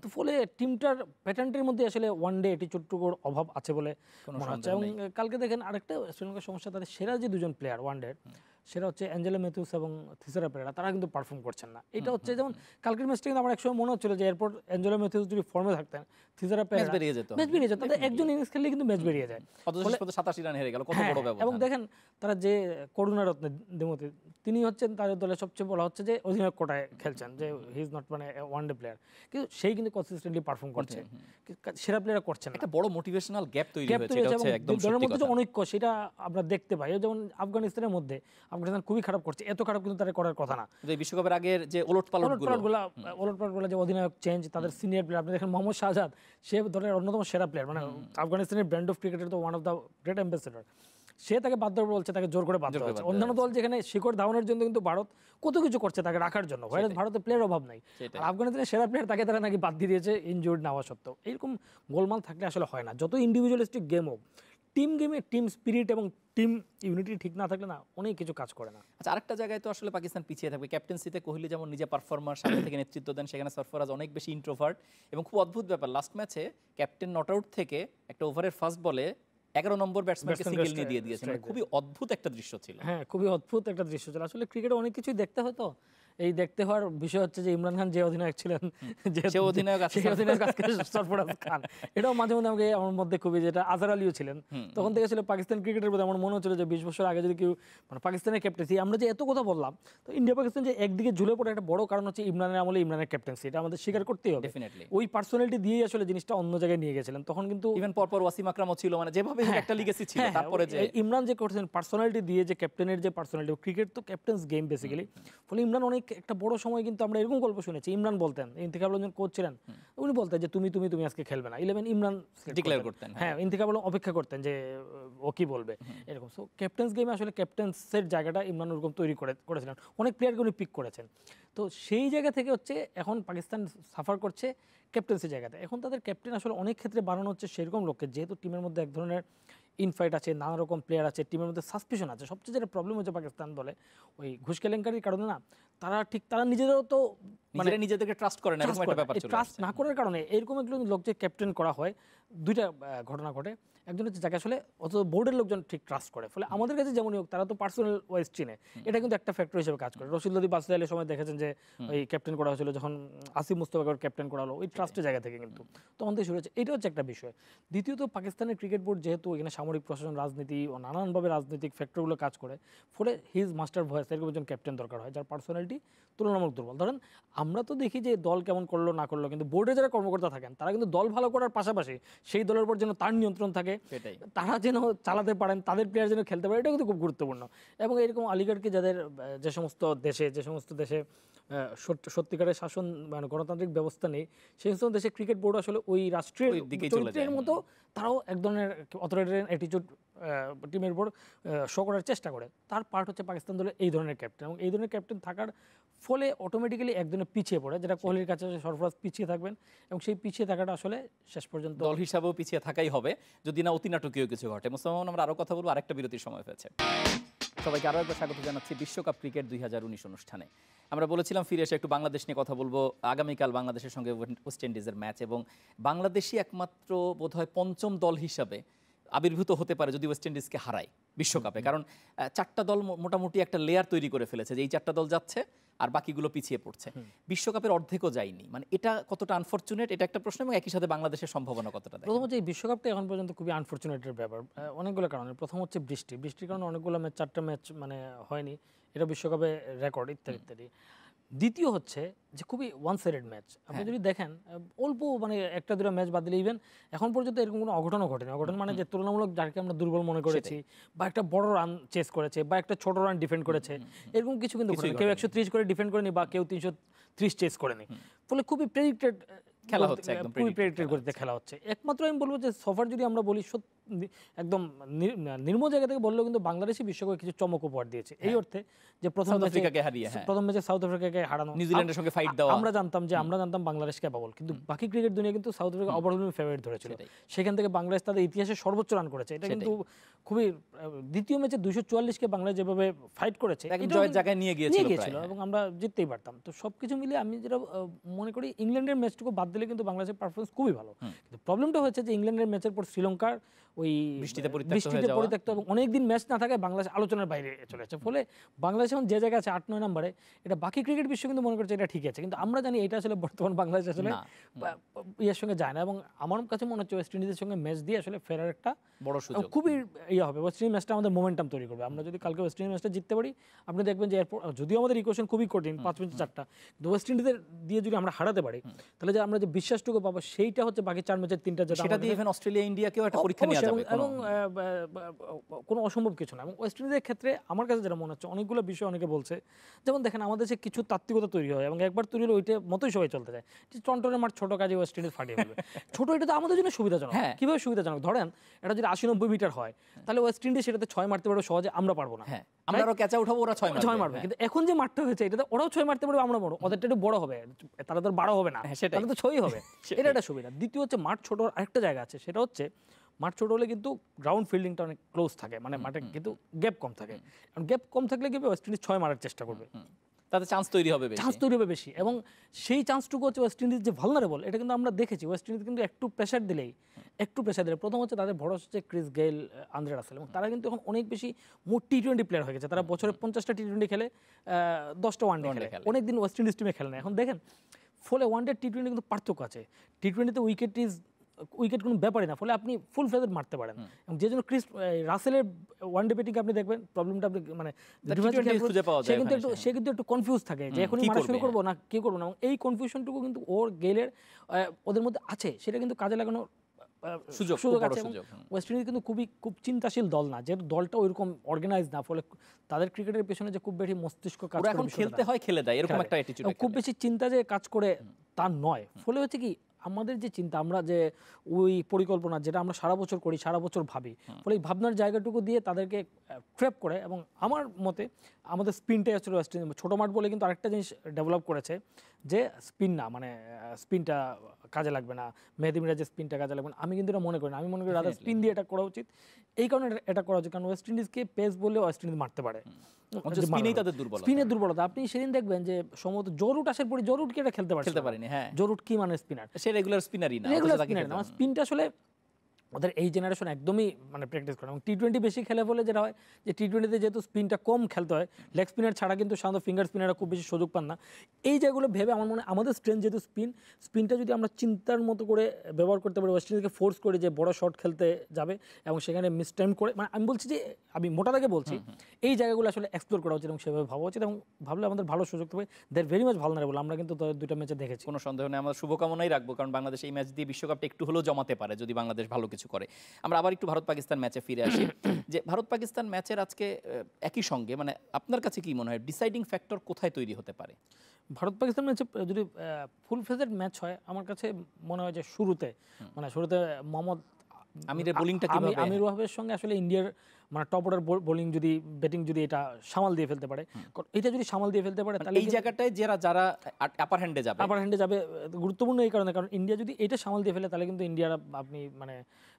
তো ফলে টিমটার প্যাটার্নটির মধ্যে আসলে ওয়ানডে এটি চট্টুকুর অভাব আছে বলে মনে হচ্ছে এবং কালকে দেখেন আরেকটা শ্রীলঙ্কার সমস্যা তাদের সেরা যে দুজন প্লেয়ার ওয়ানডের সেটা হচ্ছে অ্যাঞ্জেলা মেথুস এবং থিসেরা পেরেরা তারা কিন্তু পারফর্ম করছেন না এটা হচ্ছে যেমন কালকের ম্যাচটা কিন্তু আমার একসময় মনে হচ্ছিল যে এরপর অ্যাঞ্জেলা মেথুস যদি ফর্মে থাকতেন থিসেরা পেরেরা ম্যাচ বেরিয়ে যেত ম্যাচ বেরিয়ে যেত তাদের একজন ইনিংস খেললে কিন্তু ম্যাচ বেরিয়ে যায় সাতাশি রান হেরে গেল কত হ্যাঁ, বড় এবং দেখেন তারা যে করুণারত্ন দেমতি তিনি হচ্ছেন তাদের দলের যেটা সবচেয়ে বলা হচ্ছে যে অধিনায়ক কোটায় খেলছেন যে হি ইজ নট মানে ওয়ান ডে প্লেয়ার কিন্তু সেই কিন্তু কনসিস্টেন্টলি পারফর্ম করছে সেরা প্লেয়ার না একটা বড় মোটিভেশনাল গ্যাপ তৈরি হয়েছে এটা হচ্ছে একদম দলের মধ্যে যে অনৈক্য সেটা আমরা দেখতে পাই যেমন আফগানিস্তানের মধ্যে আফগানিস্তান খুবই খারাপ করছে এত খারাপ কিন্তু তারা করার কথা না যে বিশ্বকাপের আগের যে ওলট পালটগুলো ওলট পালটগুলো যে অধিনায়ক চেঞ্জ তাদের সিনিয়র প্লেয়ার আপনি দেখেন মোহাম্মদ শাহজাদ সে দলের অন্যতম সেরা প্লেয়ার মানে আফগানিস্তানের ব্র্যান্ড অফ ক্রিকেটের তো one of the great ambassador সে তাকে বাধ্য বলছে তাকে জোর করে বাধ্য করছে অন্যান্য দল যেখানে শিকড় ধাওয়ানোর জন্য কিন্তু ভারত কত কিছু করছে তাকে রাখার জন্য ভারতের প্লেয়ার অভাব নাই আর আফগানিস্তানের সেরা প্লেয়ার তাকে তারা নাকি বাদ দিয়ে দিয়েছে ইনজুরি নেওয়া সত্ত্বেও এরকম গোলমাল থাকলে আসলে হয় না যত ইন্ডিভিজুয়ালিস্টিক গেম হোক টিম গেমে টিম স্পিরিট এবং টিম ইউনিটি ঠিক না থাকলে না অনেক কিছু কাজ করে না আচ্ছা আরেকটা জায়গায় তো আসলে পাকিস্তান পিছিয়ে থাকবে ক্যাপ্টেন্সিতে কোহলি যেমন নিজে পারফর্মার সামনে থেকে নেতৃত্ব দেন সেখানে সরফরাজ অনেক বেশি ইন্ট্রোভার্ট এবং খুব অদ্ভুত ব্যাপার লাস্ট ম্যাচে ক্যাপ্টেন নট আউট থেকে একটা ওভারের ফার্স্ট বলে এগারো নম্বর ব্যাটসম্যানকে সিঙ্গেল নিয়ে দিয়ে দিয়েছেন মানে খুবই অদ্ভুত একটা দৃশ্য ছিল হ্যাঁ খুবই অদ্ভুত একটা দৃশ্য ছিল আসলে ক্রিকেটে অনেক কিছুই দেখতে হয় তো এই দেখতে হওয়ার বিষয় হচ্ছে যে ইমরান খান যে অধিনায়ক ছিলেন যে অধিনায়ক সরফরাজ খান এটাও মাঝে মধ্যে আমাকে আমার মধ্যে খুবই যেটা আজহার আলীও ছিলেন তখন থেকে ছিল পাকিস্তান ক্রিকেটের প্রতি আমার মনে হচ্ছিল যে বিশ বছর আগে যদি কেউ মানে পাকিস্তানের ক্যাপ্টেন্সি আমরা যে এত কথা বললাম তো ইন্ডিয়া পাকিস্তান যে একদিকে ঝুলে পড়ে একটা বড় কারণ হচ্ছে ইমরানের আমলে ইমরানের ক্যাপ্টেন্সি এটা আমাদের স্বীকার করতেই হবে ওই পার্সোনালিটি দিয়েই আসলে জিনিসটা অন্য জায়গায় নিয়ে গেছিলেন তখন কিন্তু ইভেন পরপর ওয়াসিম আকরামও ছিল মানে যেভাবে হ্যাঁ। একটা লিগেসি ছিল হ্যাঁ, হ্যাঁ, তারপরে যে ইমরান যে করছেন পার্সোনালিটি দিয়ে যে ক্যাপ্টেনের যে পার্সোনালিটি ক্রিকেট তো ক্যাপ্টেন্স গেম বেসিক্যালি ফলে ইমরান অনেক অনেক একটা বড় সময় কিন্তু আমরা এরকম গল্প শুনেছি ইমরান বলতেন ইন্তিকাব আলম যখন কোচ ছিলেন উনি বলতেন যে তুমি তুমি তুমি আজকে খেলবে না ইলেভেন ইমরান ডিক্লেয়ার করতেন হ্যাঁ।, হ্যাঁ ইন্তিকাব আলম অপেক্ষা করতেন যে ও কি বলবে এরকম সো ক্যাপ্টেন্স গেমে আসলে ক্যাপ্টেন্সের জায়গাটা ইমরান ওরকম তৈরি করে করেছিলেন অনেক প্লেয়ারকে উনি পিক করেছেন তো সেই জায়গা থেকে হচ্ছে এখন পাকিস্তান সাফার করছে ক্যাপ্টেন্সির জায়গাতে এখন তাদের ক্যাপ্টেন আসলে অনেক ক্ষেত্রে বানানো হচ্ছে সেরকম লোককে যেহেতু টিমের মধ্যে এক ধরনের ইনফাইট আছে নানা রকম প্লেয়ার আছে টিমের মধ্যে সাসপিশন আছে সবচেয়ে যেটা প্রবলেম হচ্ছে পাকিস্তান বলে ওই ঘুষ কেলেঙ্কারির কারণে না তারা ঠিক তারা নিজেদেরও তো মানে নিজেদেরকে ট্রাস্ট করে না ট্রাস্ট না করার কারণে এরকম একজন যে ক্যাপ্টেন করা হয় দুইটা ঘটনা ঘটে একজন হচ্ছে যাকে আসলে অত বোর্ডের লোকজন ঠিক ট্রাস্ট করে ফলে আমাদের কাছে যেমনই হোক তারা তো পার্সোনাল ওয়াইজ চিনে এটা কিন্তু একটা ফ্যাক্টর হিসেবে কাজ করে রশিদ লদি বাসে সময় দেখেছেন যে ওই ক্যাপ্টেন করা হয়েছিল যখন আসিফ মুস্তফাকে ক্যাপ্টেন করা হলো ওই ট্রাস্টের জায়গা থেকে কিন্তু তখন থেকে শুরু হয়েছে এটা হচ্ছে একটা বিষয় দ্বিতীয়ত পাকিস্তানের ক্রিকেট বোর্ড যেহেতু এখানে সামরিক প্রশাসন রাজনীতি ও নানানভাবে রাজনৈতিক ফ্যাক্টরগুলো কাজ করে ফলে হিজ মাস্টার ভয়েস এরকম একজন ক্যাপ্টেন দরকার হয় যার পার্সোনালিটি তুলনামূলক দুর্বল ধরেন আমরা তো দেখি যে দল কেমন করলো না করলো কিন্তু বোর্ডে যারা কর্মকর্তা থাকেন তারা কিন্তু দল ভালো করার পাশাপাশি সেই দলের উপর যেন তার নিয়ন্ত্রণ থাকে তারা যেন চালাতে পারেন তাদের প্লেয়ার যেন খেলতে পারে এটা কিন্তু খুব গুরুত্বপূর্ণ এবং এরকম আলিগড়কে যাদের যে সমস্ত দেশে যে সমস্ত দেশে সত্যিকারের শাসন মানে গণতান্ত্রিক ব্যবস্থা নেই সেই সময় দেশে ক্রিকেট বোর্ড আসলে ওই রাষ্ট্রের চরিত্রের মতো তারাও এক ধরনের অথরিটারিয়ান অ্যাটিচিউড টিমের উপর শো করার চেষ্টা করে তার পার্ট হচ্ছে পাকিস্তান দলের এই ধরনের ক্যাপ্টেন এবং এই ধরনের ক্যাপ্টেন থাকার ফলে অটোমেটিক্যালি একজনের পিছিয়ে পড়ে যেটা কোহলির কাছে সরফরাজ পিছিয়ে থাকবেন এবং সেই পিছিয়ে থাকাটা আসলে শেষ পর্যন্ত দল হিসাবেও পিছিয়ে থাকাই হবে যদি না অতি নাটকীয় কিছু ঘটে মুসলমান আমরা আরও কথা বলবো আরেকটা বিরতির সময় হয়েছে সবাইকে আরও একবার স্বাগত জানাচ্ছি বিশ্বকাপ ক্রিকেট দুই অনুষ্ঠানে আমরা বলেছিলাম ফিরে এসে একটু বাংলাদেশ নিয়ে কথা বলবো আগামীকাল বাংলাদেশের সঙ্গে ওয়েস্ট ইন্ডিজের ম্যাচ এবং বাংলাদেশই একমাত্র বোধহয় পঞ্চম দল হিসাবে আবির্ভূত হতে পারে যদি ওয়েস্ট ইন্ডিজকে হারায় বিশ্বকাপে কারণ চারটা দল মোটামুটি একটা লেয়ার তৈরি করে ফেলেছে যে এই চারটা দল যাচ্ছে আর বাকিগুলো পিছিয়ে পড়ছে বিশ্বকাপের অর্ধেকও যায়নি মানে এটা কতটা আনফর্চুনেট এটা একটা প্রশ্ন এবং একই সাথে বাংলাদেশের সম্ভাবনা কতটা প্রথমত এই বিশ্বকাপটা এখন পর্যন্ত খুবই আনফর্চুনেটের ব্যাপার অনেকগুলো কারণে প্রথম হচ্ছে বৃষ্টি বৃষ্টির কারণে অনেকগুলো ম্যাচ চারটা ম্যাচ মানে হয়নি এটা বিশ্বকাপে রেকর্ড ইত্যাদি ইত্যাদি দ্বিতীয় হচ্ছে যে খুবই ওয়ান সাইডেড ম্যাচ আপনি হ্যাঁ। যদি দেখেন অল্প মানে একটা দুটো ম্যাচ বাদ দিলে ইভেন এখন পর্যন্ত এরকম কোনো অঘটনও ঘটেনি অঘটন মানে যে তুলনামূলক যাকে আমরা দুর্বল মনে করেছি বা একটা বড় রান চেস করেছে বা একটা ছোট রান ডিফেন্ড করেছে এরকম কিছু কিন্তু কেউ একশো ত্রিশ করে ডিফেন্ড করেনি বা কেউ তিনশো ত্রিশ চেস করেনি ফলে খুবই প্রেডিক্টেড খেলা হচ্ছে প্রেডিক্টেড করতে খেলা হচ্ছে একমাত্র আমি বলবো যে সফার যদি আমরা বলি সত্যি একদম নির্মল জায়গা থেকে বললেও কিন্তু বাংলাদেশই বিশ্বকাপে কিছু চমক উপহার দিয়েছে এই হ্যাঁ। অর্থে যে প্রথম আফ্রিকাকে হারিয়ে হ্যাঁ। প্রথম ম্যাচে সাউথ আফ্রিকাকে হারানো নিউজিল্যান্ডের সঙ্গে ফাইট দেওয়া আমরা জানতাম যে আমরা জানতাম বাংলাদেশকে ক্যাপাবল কিন্তু বাকি ক্রিকেট দুনিয়া কিন্তু সাউথ আফ্রিকা অবরণীয় ফেভারিট ধরেছিল সেখান থেকে বাংলাদেশ তাদের ইতিহাসে সর্বোচ্চ রান করেছে এটা কিন্তু খুবই দ্বিতীয় ম্যাচে দুইশো চুয়াল্লিশকে বাংলাদেশ যেভাবে ফাইট করেছে জয়ের জায়গায় নিয়ে গিয়েছিল এবং আমরা জিততেই পারতাম তো সব কিছু মিলে আমি যেটা মনে করি ইংল্যান্ডের ম্যাচটুকু বাদ দিলে কিন্তু বাংলাদেশের পারফরমেন্স খুবই ভালো কিন্তু প্রবলেমটা হচ্ছে যে ইংল্যান্ডের ম্যাচের পর শ্রীলঙ্কার ওই বৃষ্টিতে মানে বৃষ্টিতে পরিত্যক্ত এবং অনেকদিন ম্যাচ না থাকায় বাংলাদেশ আলোচনার বাইরে চলে যাচ্ছে ফলে বাংলাদেশ এখন যে জায়গায় আছে আট নয় নম্বরে এটা বাকি ক্রিকেট বিশ্ব কিন্তু মনে করছে এটা ঠিক আছে কিন্তু আমরা জানি এটা আসলে বর্তমান বাংলাদেশ আসলে ইয়ের সঙ্গে যায় না এবং আমার কাছে মনে হচ্ছে ওয়েস্ট ইন্ডিজের সঙ্গে ম্যাচ দিয়ে আসলে ফেরার একটা বড় সুযোগ খুবই ইয়ে হবে ওয়েস্ট ইন্ডিজ ম্যাচটা আমাদের মোমেন্টাম তৈরি করবে আমরা যদি কালকে ওয়েস্ট ইন্ডিজ ম্যাচটা জিততে পারি আপনি দেখবেন যে এরপর যদিও আমাদের ইকুয়েশন খুবই কঠিন পাঁচ মিনিট চারটা কিন্তু ওয়েস্ট ইন্ডিজের দিয়ে যদি আমরা হারাতে পারি তাহলে যে আমরা যে বিশ্বাসটুকু পাবো সেইটা হচ্ছে বাকি চার ম্যাচের তিনটা সেটা দিয়ে অস্ট্রেলিয়া ইন্ডিয়াকেও একটা পরীক্ষা যাবে এবং কোনো অসম্ভব কিছু না এবং ওয়েস্ট ইন্ডিজের ক্ষেত্রে আমার কাছে যেটা মনে হচ্ছে অনেকগুলো বিষয় অনেকে বলছে যেমন দেখেন আমাদের যে কিছু তাত্ত্বিকতা তৈরি হয় এবং একবার তৈরি হলে ওইটা মতোই সবাই চলতে যায় টন্টনের মাঠ ছোট কাজে ওয়েস্ট ইন্ডিজ ফাটিয়ে ফেলবে ছোট এটা তো আমাদের জন্য সুবিধাজনক হ্যাঁ। কীভাবে সুবিধাজনক ধরেন এটা যদি আশি নব্বই মিটার হয় তাহলে ওয়েস্ট ইন্ডিজ সেটাতে ছয় মারতে পারবে সহজে আমরা পারবো না হ্যাঁ আমরা আরো ক্যাচা উঠাবো ওরা ছয় ছয় মারবে হ্যাঁ। কিন্তু এখন যে মাঠটা হয়েছে এটাতে ওরাও ছয় মারতে পারবে আমরা বড় ওদেরটা একটু বড় হবে তারা তো বারো হবে না হ্যাঁ, সেটা তো ছয়ই হবে এটা একটা সুবিধা দ্বিতীয় হচ্ছে মাঠ ছোট আরেকটা জায়গা আছে সেটা হচ্ছে মাঠ ছোট হলে কিন্তু গ্রাউন্ড ফিল্ডিংটা অনেক ক্লোজ থাকে মানে মাঠে কিন্তু গ্যাপ কম থাকে কারণ গ্যাপ কম থাকলে কি ওয়েস্ট ইন্ডিজ ছয় মারার চেষ্টা করবে তাতে চান্স তৈরি হবে চান্স তৈরি হবে বেশি এবং সেই চান্সটুকু হচ্ছে ওয়েস্ট ইন্ডিজ যে ভালনারেবল এটা কিন্তু আমরা দেখেছি ওয়েস্ট ইন্ডিজ কিন্তু একটু প্রেশার দিলেই একটু প্রেশার দিলে প্রথম হচ্ছে তাদের ভরসা হচ্ছে ক্রিস গেল আন্দ্রে রাসেল এবং তারা কিন্তু এখন অনেক বেশি মোট টি টোয়েন্টি প্লেয়ার হয়ে গেছে তারা বছরে পঞ্চাশটা টি টোয়েন্টি খেলে দশটা ওয়ান ডে খেলে অনেক দিন ওয়েস্ট ইন্ডিজ টিমে খেলে না এখন দেখেন ফলে ওয়ান ডে টি টোয়েন্টি কিন্তু পার্থক্য আছে টি টোয়েন্টিতে উইকেট ইজ উইকেট কোনো ব্যাপারই না ফলে আপনি ফুল ফ্লেজের মারতে পারেন এবং যে জন্য ক্রিস রাসেলের ওয়ান ডে ব্যাটিংয়ে আপনি দেখবেন প্রবলেমটা আপনি মানে সে কিন্তু একটু সে কিন্তু একটু কনফিউজ থাকে যে এখনই মারা শুরু করবো না কী করবো না এবং এই কনফিউশনটুকু কিন্তু ওর গেলের ওদের মধ্যে আছে সেটা কিন্তু কাজে লাগানো সুযোগ সুযোগ আছে ওয়েস্ট ইন্ডিজ কিন্তু খুবই খুব চিন্তাশীল দল না যে দলটা ওই রকম অর্গানাইজ না ফলে তাদের ক্রিকেটের পেছনে যে খুব বেশি মস্তিষ্ক কাজ এখন খেলতে হয় খেলে দেয় এরকম একটা খুব বেশি চিন্তা যে কাজ করে তা নয় ফলে হচ্ছে কি আমাদের যে চিন্তা আমরা যে ওই পরিকল্পনা যেটা আমরা সারা বছর করি সারা বছর ভাবি ফলে এই ভাবনার জায়গাটুকু দিয়ে তাদেরকে ট্র্যাপ করে এবং আমার মতে আমাদের স্পিনটাই আসলে ছোটো মাঠ বলে কিন্তু আরেকটা জিনিস ডেভেলপ করেছে যে স্পিন না মানে স্পিনটা কাজে লাগবে না মেহেদি মিরাজের স্পিনটা কাজে লাগবে না আমি কিন্তু এটা মনে করি না আমি মনে করি রাদার হ্যাঁ, হ্যাঁ, স্পিন হ্যাঁ। দিয়ে এটা করা উচিত এই কারণে এটা করা উচিত কারণ ওয়েস্ট ইন্ডিজকে পেস বলে ওয়েস্ট ইন্ডিজ মারতে পারে স্পিনের দুর্বলতা আপনি সেদিন দেখবেন যে সম্ভবত জরুট আসার পরে জরুটকে এটা খেলতে খেলতে পারেনি হ্যাঁ জরুট কি মানে স্পিনার সে রেগুলার স্পিনারই না রেগুলার স্পিনার না স্পিনটা মানে আসলে ওদের এই জেনারেশন একদমই মানে প্র্যাকটিস করে এবং টি টোয়েন্টি বেশি খেলে বলে যেটা হয় যে টি টোয়েন্টিতে যেহেতু স্পিনটা কম খেলতে হয় লেগ স্পিনার ছাড়া কিন্তু সাধারণত ফিঙ্গার স্পিনাররা খুব বেশি সুযোগ পান না এই জায়গাগুলো ভেবে আমার মনে আমাদের স্ট্রেন যেহেতু স্পিন স্পিনটা যদি আমরা চিন্তার মতো করে ব্যবহার করতে পারি ওয়েস্ট ইন্ডিজকে ফোর্স করে যে বড় শট খেলতে যাবে এবং সেখানে মিসটাইম করে মানে আমি বলছি যে আমি মোটা থেকে বলছি এই জায়গাগুলো আসলে এক্সপ্লোর করা উচিত এবং সেভাবে ভাবা উচিত এবং ভাবলে আমাদের ভালো সুযোগ থাকবে দেয়ার ভেরি মাছ ভালো না বলে আমরা কিন্তু দুটো ম্যাচে দেখেছি কোনো সন্দেহ নেই আমরা শুভকামনাই রাখবো কারণ বাংলাদেশ এই ম্যাচ দিয়ে বিশ্বকাপটা একটু হলেও জমাতে পারে যদি বাংলাদেশ ভালো কিছু কিছু করে আমরা আবার একটু ভারত পাকিস্তান ম্যাচে ফিরে আসি যে ভারত পাকিস্তান ম্যাচের আজকে একই সঙ্গে মানে আপনার কাছে কি মনে হয় ডিসাইডিং ফ্যাক্টর কোথায় তৈরি হতে পারে ভারত পাকিস্তান ম্যাচে যদি ফুল ফেজেড ম্যাচ হয় আমার কাছে মনে হয় যে শুরুতে মানে শুরুতে মোহাম্মদ আমিরের বোলিংটা কি আমির ওয়াহাবের সঙ্গে আসলে ইন্ডিয়ার মানে টপ অর্ডার বোলিং যদি ব্যাটিং যদি এটা সামাল দিয়ে ফেলতে পারে এটা যদি সামাল দিয়ে ফেলতে পারে মানে তাহলে এই জায়গাটায় যারা যারা আপার হ্যান্ডে যাবে আপার হ্যান্ডে যাবে গুরুত্বপূর্ণ এই কারণে কারণ ইন্ডিয়া যদি এটা সামাল দিয়ে ফেলে তাহলে কিন্তু ইন্ডিয়ার আপনি মানে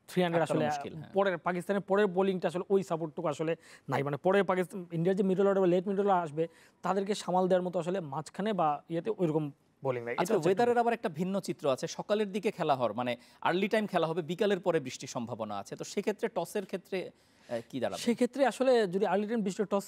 থ্রি হান্ড্রেড আসলে হ্যাঁ। পরের পাকিস্তানের পরের বোলিংটা আসলে ওই সাপোর্টটুকু আসলে নাই মানে পরে পাকিস্তান ইন্ডিয়ার যে মিডল অর্ডার বা লেট মিডল আসবে তাদেরকে সামাল দেওয়ার মতো আসলে মাঝখানে বা ইয়েতে ওইরকম ওয়েদারের আচ্ছা, আবার একটা ভিন্ন চিত্র আছে সকালের দিকে খেলা হওয়ার মানে আর্লি টাইম খেলা হবে বিকালের পরে বৃষ্টির সম্ভাবনা আছে তো সেক্ষেত্রে টসের ক্ষেত্রে কি দাঁড়াবে সেক্ষেত্রে আসলে যদি আর্লি টাইম বৃষ্টি টস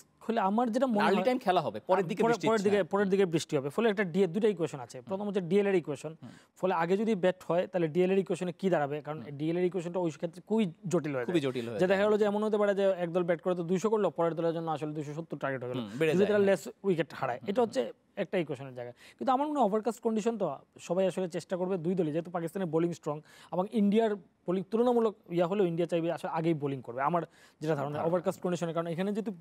আমার যেটা মনে আর্লি মানে টাইম খেলা হবে পরের দিকে পরের দিকে হ্যাঁ। পরের দিকে বৃষ্টি হবে ফলে একটা ডিএ দুটো ইকুয়েশন আছে প্রথম হচ্ছে ডিএল এর ইকুয়েশন ফলে আগে যদি ব্যাট হয় তাহলে ডিএল এর ইকুয়েশনে কি দাঁড়াবে কারণ ডিএল এর ইকুয়েশনটা ওই ক্ষেত্রে খুবই জটিল হয় খুবই জটিল হয় যে দেখা গেলো যে এমন হতে পারে যে একদল ব্যাট করে তো দুইশো করলো পরের দলের জন্য আসলে দুইশো সত্তর টার্গেট হয়ে গেল যদি তারা লেস হ্যাঁ। উইকেট হারায় এটা হচ্ছে একটা ইকুয়েশনের জায়গা কিন্তু আমার মনে হয় ওভারকাস্ট কন্ডিশন তো সবাই আসলে চেষ্টা করবে দুই দলই যেহেতু পাকিস্তানের বোলিং স্ট্রং এবং ইন্ডিয়ার বোলিং তুলনামূলক ইয়া হলেও ইন্ডিয়া চাইবে আসলে আগেই বোলিং করবে আমার যেটা ধারণা ওভারকাস্ট হ্যাঁ। কন্ডিশনের কারণে এখানে যেহেতু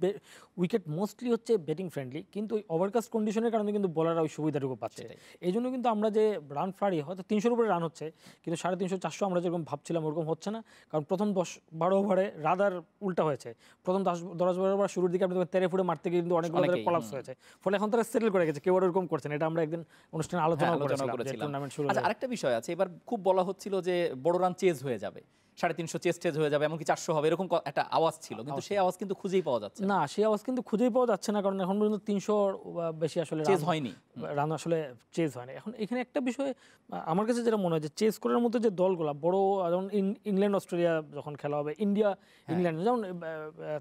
উইকেট মোস্টলি হচ্ছে ব্যাটিং ফ্রেন্ডলি কিন্তু ওই ওভারকাস্ট কন্ডিশনের কারণে কিন্তু বলাররা ওই সুবিধাটুকু পাচ্ছে এই জন্য কিন্তু আমরা যে রান ফ্লারি হয়তো তিনশোর উপরে রান হচ্ছে কিন্তু সাড়ে তিনশো চারশো আমরা যেরকম ভাবছিলাম ওরকম হচ্ছে না কারণ প্রথম দশ বারো ওভারে রাদার উল্টা হয়েছে প্রথম দশ দশ বারো ওভার শুরুর দিকে আপনি তেরে ফুটে মারতে গিয়ে কিন্তু অনেক কলাপস হয়েছে ফলে এখন তারা সেটেল করে গেছে কেউ ওরকম করছেন এটা আমরা একদিন অনুষ্ঠানে হ্যাঁ, আলোচনা করেছিলাম টুর্নামেন্ট আচ্ছা, আরেকটা বিষয় আছে এবার খুব বলা হচ্ছিল যে বড় রান চেজ হয়ে যাবে সাড়ে তিনশো চেস্টেজ হয়ে যাবে এমনকি চারশো হবে এরকম একটা আওয়াজ ছিল কিন্তু সেই আওয়াজ কিন্তু খুঁজেই পাওয়া যাচ্ছে না সেই আওয়াজ কিন্তু খুঁজেই পাওয়া যাচ্ছে না কারণ এখন পর্যন্ত তিনশো বেশি আসলে চেজ হয়নি রান আসলে চেজ হয়নি এখন এখানে একটা বিষয় আমার কাছে যেটা মনে হয় যে চেজ করার মতো যে দলগুলো বড় যেমন ইংল্যান্ড অস্ট্রেলিয়া যখন খেলা হবে ইন্ডিয়া হ্যাঁ। ইংল্যান্ড যেমন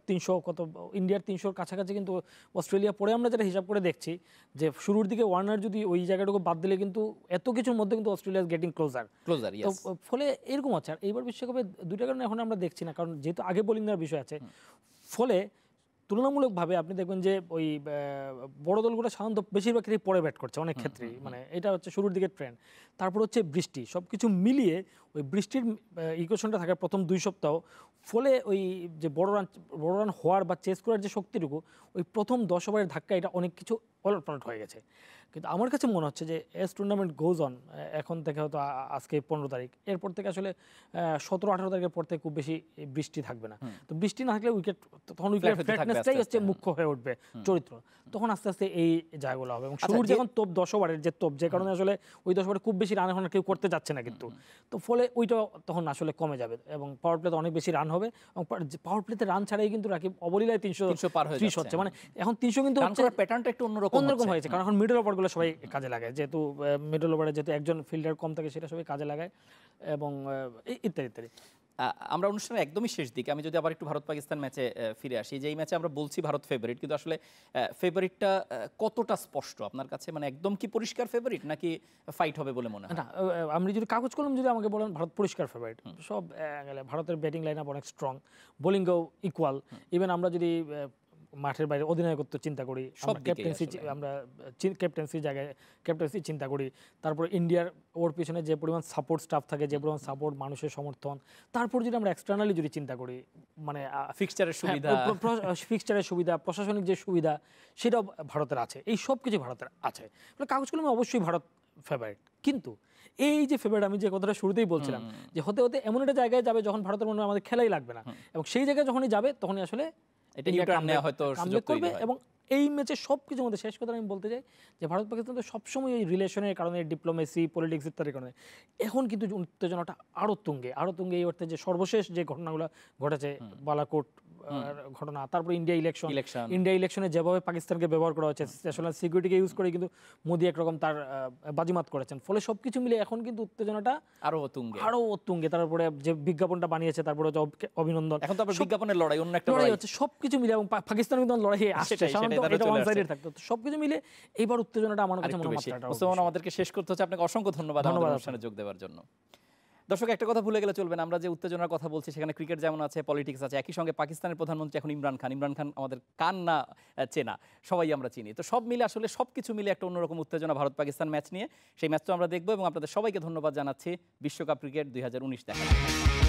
তিনশো কত ইন্ডিয়ার তিনশোর কাছাকাছি কিন্তু অস্ট্রেলিয়া পরে আমরা যেটা হিসাব করে দেখছি যে শুরুর দিকে ওয়ার্নার যদি ওই জায়গাটুকু বাদ দিলে কিন্তু এত কিছুর মধ্যে কিন্তু অস্ট্রেলিয়া গেটিং ক্লোজার ক্লোজার ফলে এরকম হচ্ছে আর এইবার বিশ্বকাপে দুইটা কারণে এখন আমরা দেখছি না কারণ যেহেতু আগে বোলিং দেওয়ার বিষয় আছে ফলে তুলনামূলকভাবে আপনি দেখবেন যে ওই বড় দলগুলো সাধারণত বেশিরভাগ ক্ষেত্রেই পরে ব্যাট করছে অনেক ক্ষেত্রেই মানে এটা হচ্ছে শুরুর দিকে ট্রেন্ড তারপর হচ্ছে বৃষ্টি সব কিছু মিলিয়ে ওই বৃষ্টির ইকুয়েশনটা থাকে প্রথম দুই সপ্তাহ ফলে ওই যে বড় রান বড় রান হওয়ার বা চেস করার যে শক্তিটুকু ওই প্রথম দশ ওভারের ধাক্কা এটা অনেক কিছু অলট পালট হয়ে গেছে কিন্তু আমার কাছে মনে হচ্ছে যে এস টুর্নামেন্ট গোজ অন এখন থেকে হয়তো আজকে পনেরো তারিখ এরপর থেকে আসলে সতেরো আঠারো তারিখের পর থেকে খুব বেশি বৃষ্টি থাকবে না তো বৃষ্টি না থাকলে উইকেট তখন উইকেট হচ্ছে মুখ্য হয়ে উঠবে চরিত্র তখন আস্তে আস্তে এই জায়গাগুলো হবে এবং আচ্ছা, শুরুর যখন তোপ দশ ওভারের যে তোপ যে কারণে আসলে ওই দশ ওভারে খুব বেশি রান এখন কেউ করতে যাচ্ছে না কিন্তু তো ফলে ওইটা তখন আসলে কমে যাবে এবং পাওয়ার প্লেতে অনেক বেশি রান হবে এবং পাওয়ার প্লেতে রান ছাড়াই কিন্তু রাখি অবলীলায় তিনশো তিনশো পার হচ্ছে মানে এখন তিনশো কিন্তু প্যাটার্নটা একটু অন্যরকম অন্যরকম হয়েছে কারণ এখন মিডল ওভার ওভারগুলো সবাই কাজে লাগায় যেহেতু মিডল ওভারে যেহেতু একজন ফিল্ডার কম থাকে সেটা সবাই কাজে লাগায় এবং ইত্যাদি ইত্যাদি আমরা অনুষ্ঠানের একদমই শেষ দিকে আমি যদি আবার একটু ভারত পাকিস্তান ম্যাচে ফিরে আসি যে এই ম্যাচে আমরা বলছি ভারত ফেভারিট কিন্তু আসলে ফেভারিটটা কতটা স্পষ্ট আপনার কাছে মানে একদম কি পরিষ্কার ফেভারিট নাকি ফাইট হবে বলে মনে হয় না আমি যদি কাগজ কলম যদি আমাকে বলেন ভারত পরিষ্কার ফেভারিট সব ভারতের ব্যাটিং লাইন আপ অনেক স্ট্রং বোলিংও ইকুয়াল ইভেন আমরা যদি মাঠের বাইরে অধিনায়কত্ব চিন্তা করি সব ক্যাপ্টেন্সি আমরা ক্যাপ্টেন্সি জায়গায় ক্যাপ্টেন্সি চিন্তা করি তারপর ইন্ডিয়ার ওর পিছনে যে পরিমাণ সাপোর্ট স্টাফ থাকে যে পরিমাণ সাপোর্ট মানুষের সমর্থন তারপর যদি আমরা এক্সটার্নালি যদি চিন্তা করি মানে ফিক্সচারের হ্যাঁ, সুবিধা ফিক্সচারের সুবিধা প্রশাসনিক যে সুবিধা সেটাও ভারতের আছে এই সব কিছু ভারতের আছে মানে কাগজ অবশ্যই ভারত ফেভারিট কিন্তু এই যে ফেভারিট আমি যে কথাটা শুরুতেই বলছিলাম যে হতে হতে এমন একটা জায়গায় যাবে যখন ভারতের মনে আমাদের খেলাই লাগবে না এবং সেই জায়গায় যখনই যাবে তখনই আসলে এটা নিয়ে নেওয়া হয়তো সুযোগ করবে এবং এই ম্যাচে সব কিছু মধ্যে শেষ কথা আমি বলতে চাই যে ভারত পাকিস্তান তো সবসময় ওই রিলেশনের কারণে ডিপ্লোমেসি পলিটিক্স ইত্যাদির কারণে এখন কিন্তু উত্তেজনাটা আরও তুঙ্গে আরও তুঙ্গে এই অর্থে যে সর্বশেষ যে ঘটনাগুলো ঘটেছে বালাকোট ঘটনা তারপর ইন্ডিয়া ইলেকশন ইন্ডিয়া ইলেকশনে যেভাবে পাকিস্তানকে ব্যবহার করা হয়েছে ন্যাশনাল সিকিউরিটিকে ইউজ করে কিন্তু মোদী একরকম তার বাজিমাত করেছেন ফলে সব কিছু মিলে এখন কিন্তু উত্তেজনাটা আরও তুঙ্গে আরও অতুঙ্গে তারপরে যে বিজ্ঞাপনটা বানিয়েছে তারপরে অভিনন্দন এখন তো বিজ্ঞাপনের লড়াই অন্য একটা লড়াই হচ্ছে সব কিছু মিলে এবং পাকিস্তান কিন্তু লড়াই আসছে সবকিছু মিলে এইবার উত্তেজনাটা শেষ করতে হচ্ছে আপনাকে অসংখ্য ধন্যবাদ যোগ দেওয়ার জন্য দর্শক একটা কথা ভুলে গেলে আমরা যে উত্তেজনার কথা বলছি সেখানে ক্রিকেট যেমন আছে পলিটিক্স আছে একই সঙ্গে পাকিস্তানের প্রধানমন্ত্রী এখন ইমরান খান ইমরান খান আমাদের কান না চেনা সবাই আমরা চিনি তো সব মিলে আসলে সব কিছু মিলে একটা অন্যরকম উত্তেজনা ভারত পাকিস্তান ম্যাচ নিয়ে সেই ম্যাচটা আমরা দেখবো এবং আপনাদের সবাইকে ধন্যবাদ জানাচ্ছি বিশ্বকাপ ক্রিকেট দুই হাজার উনিশ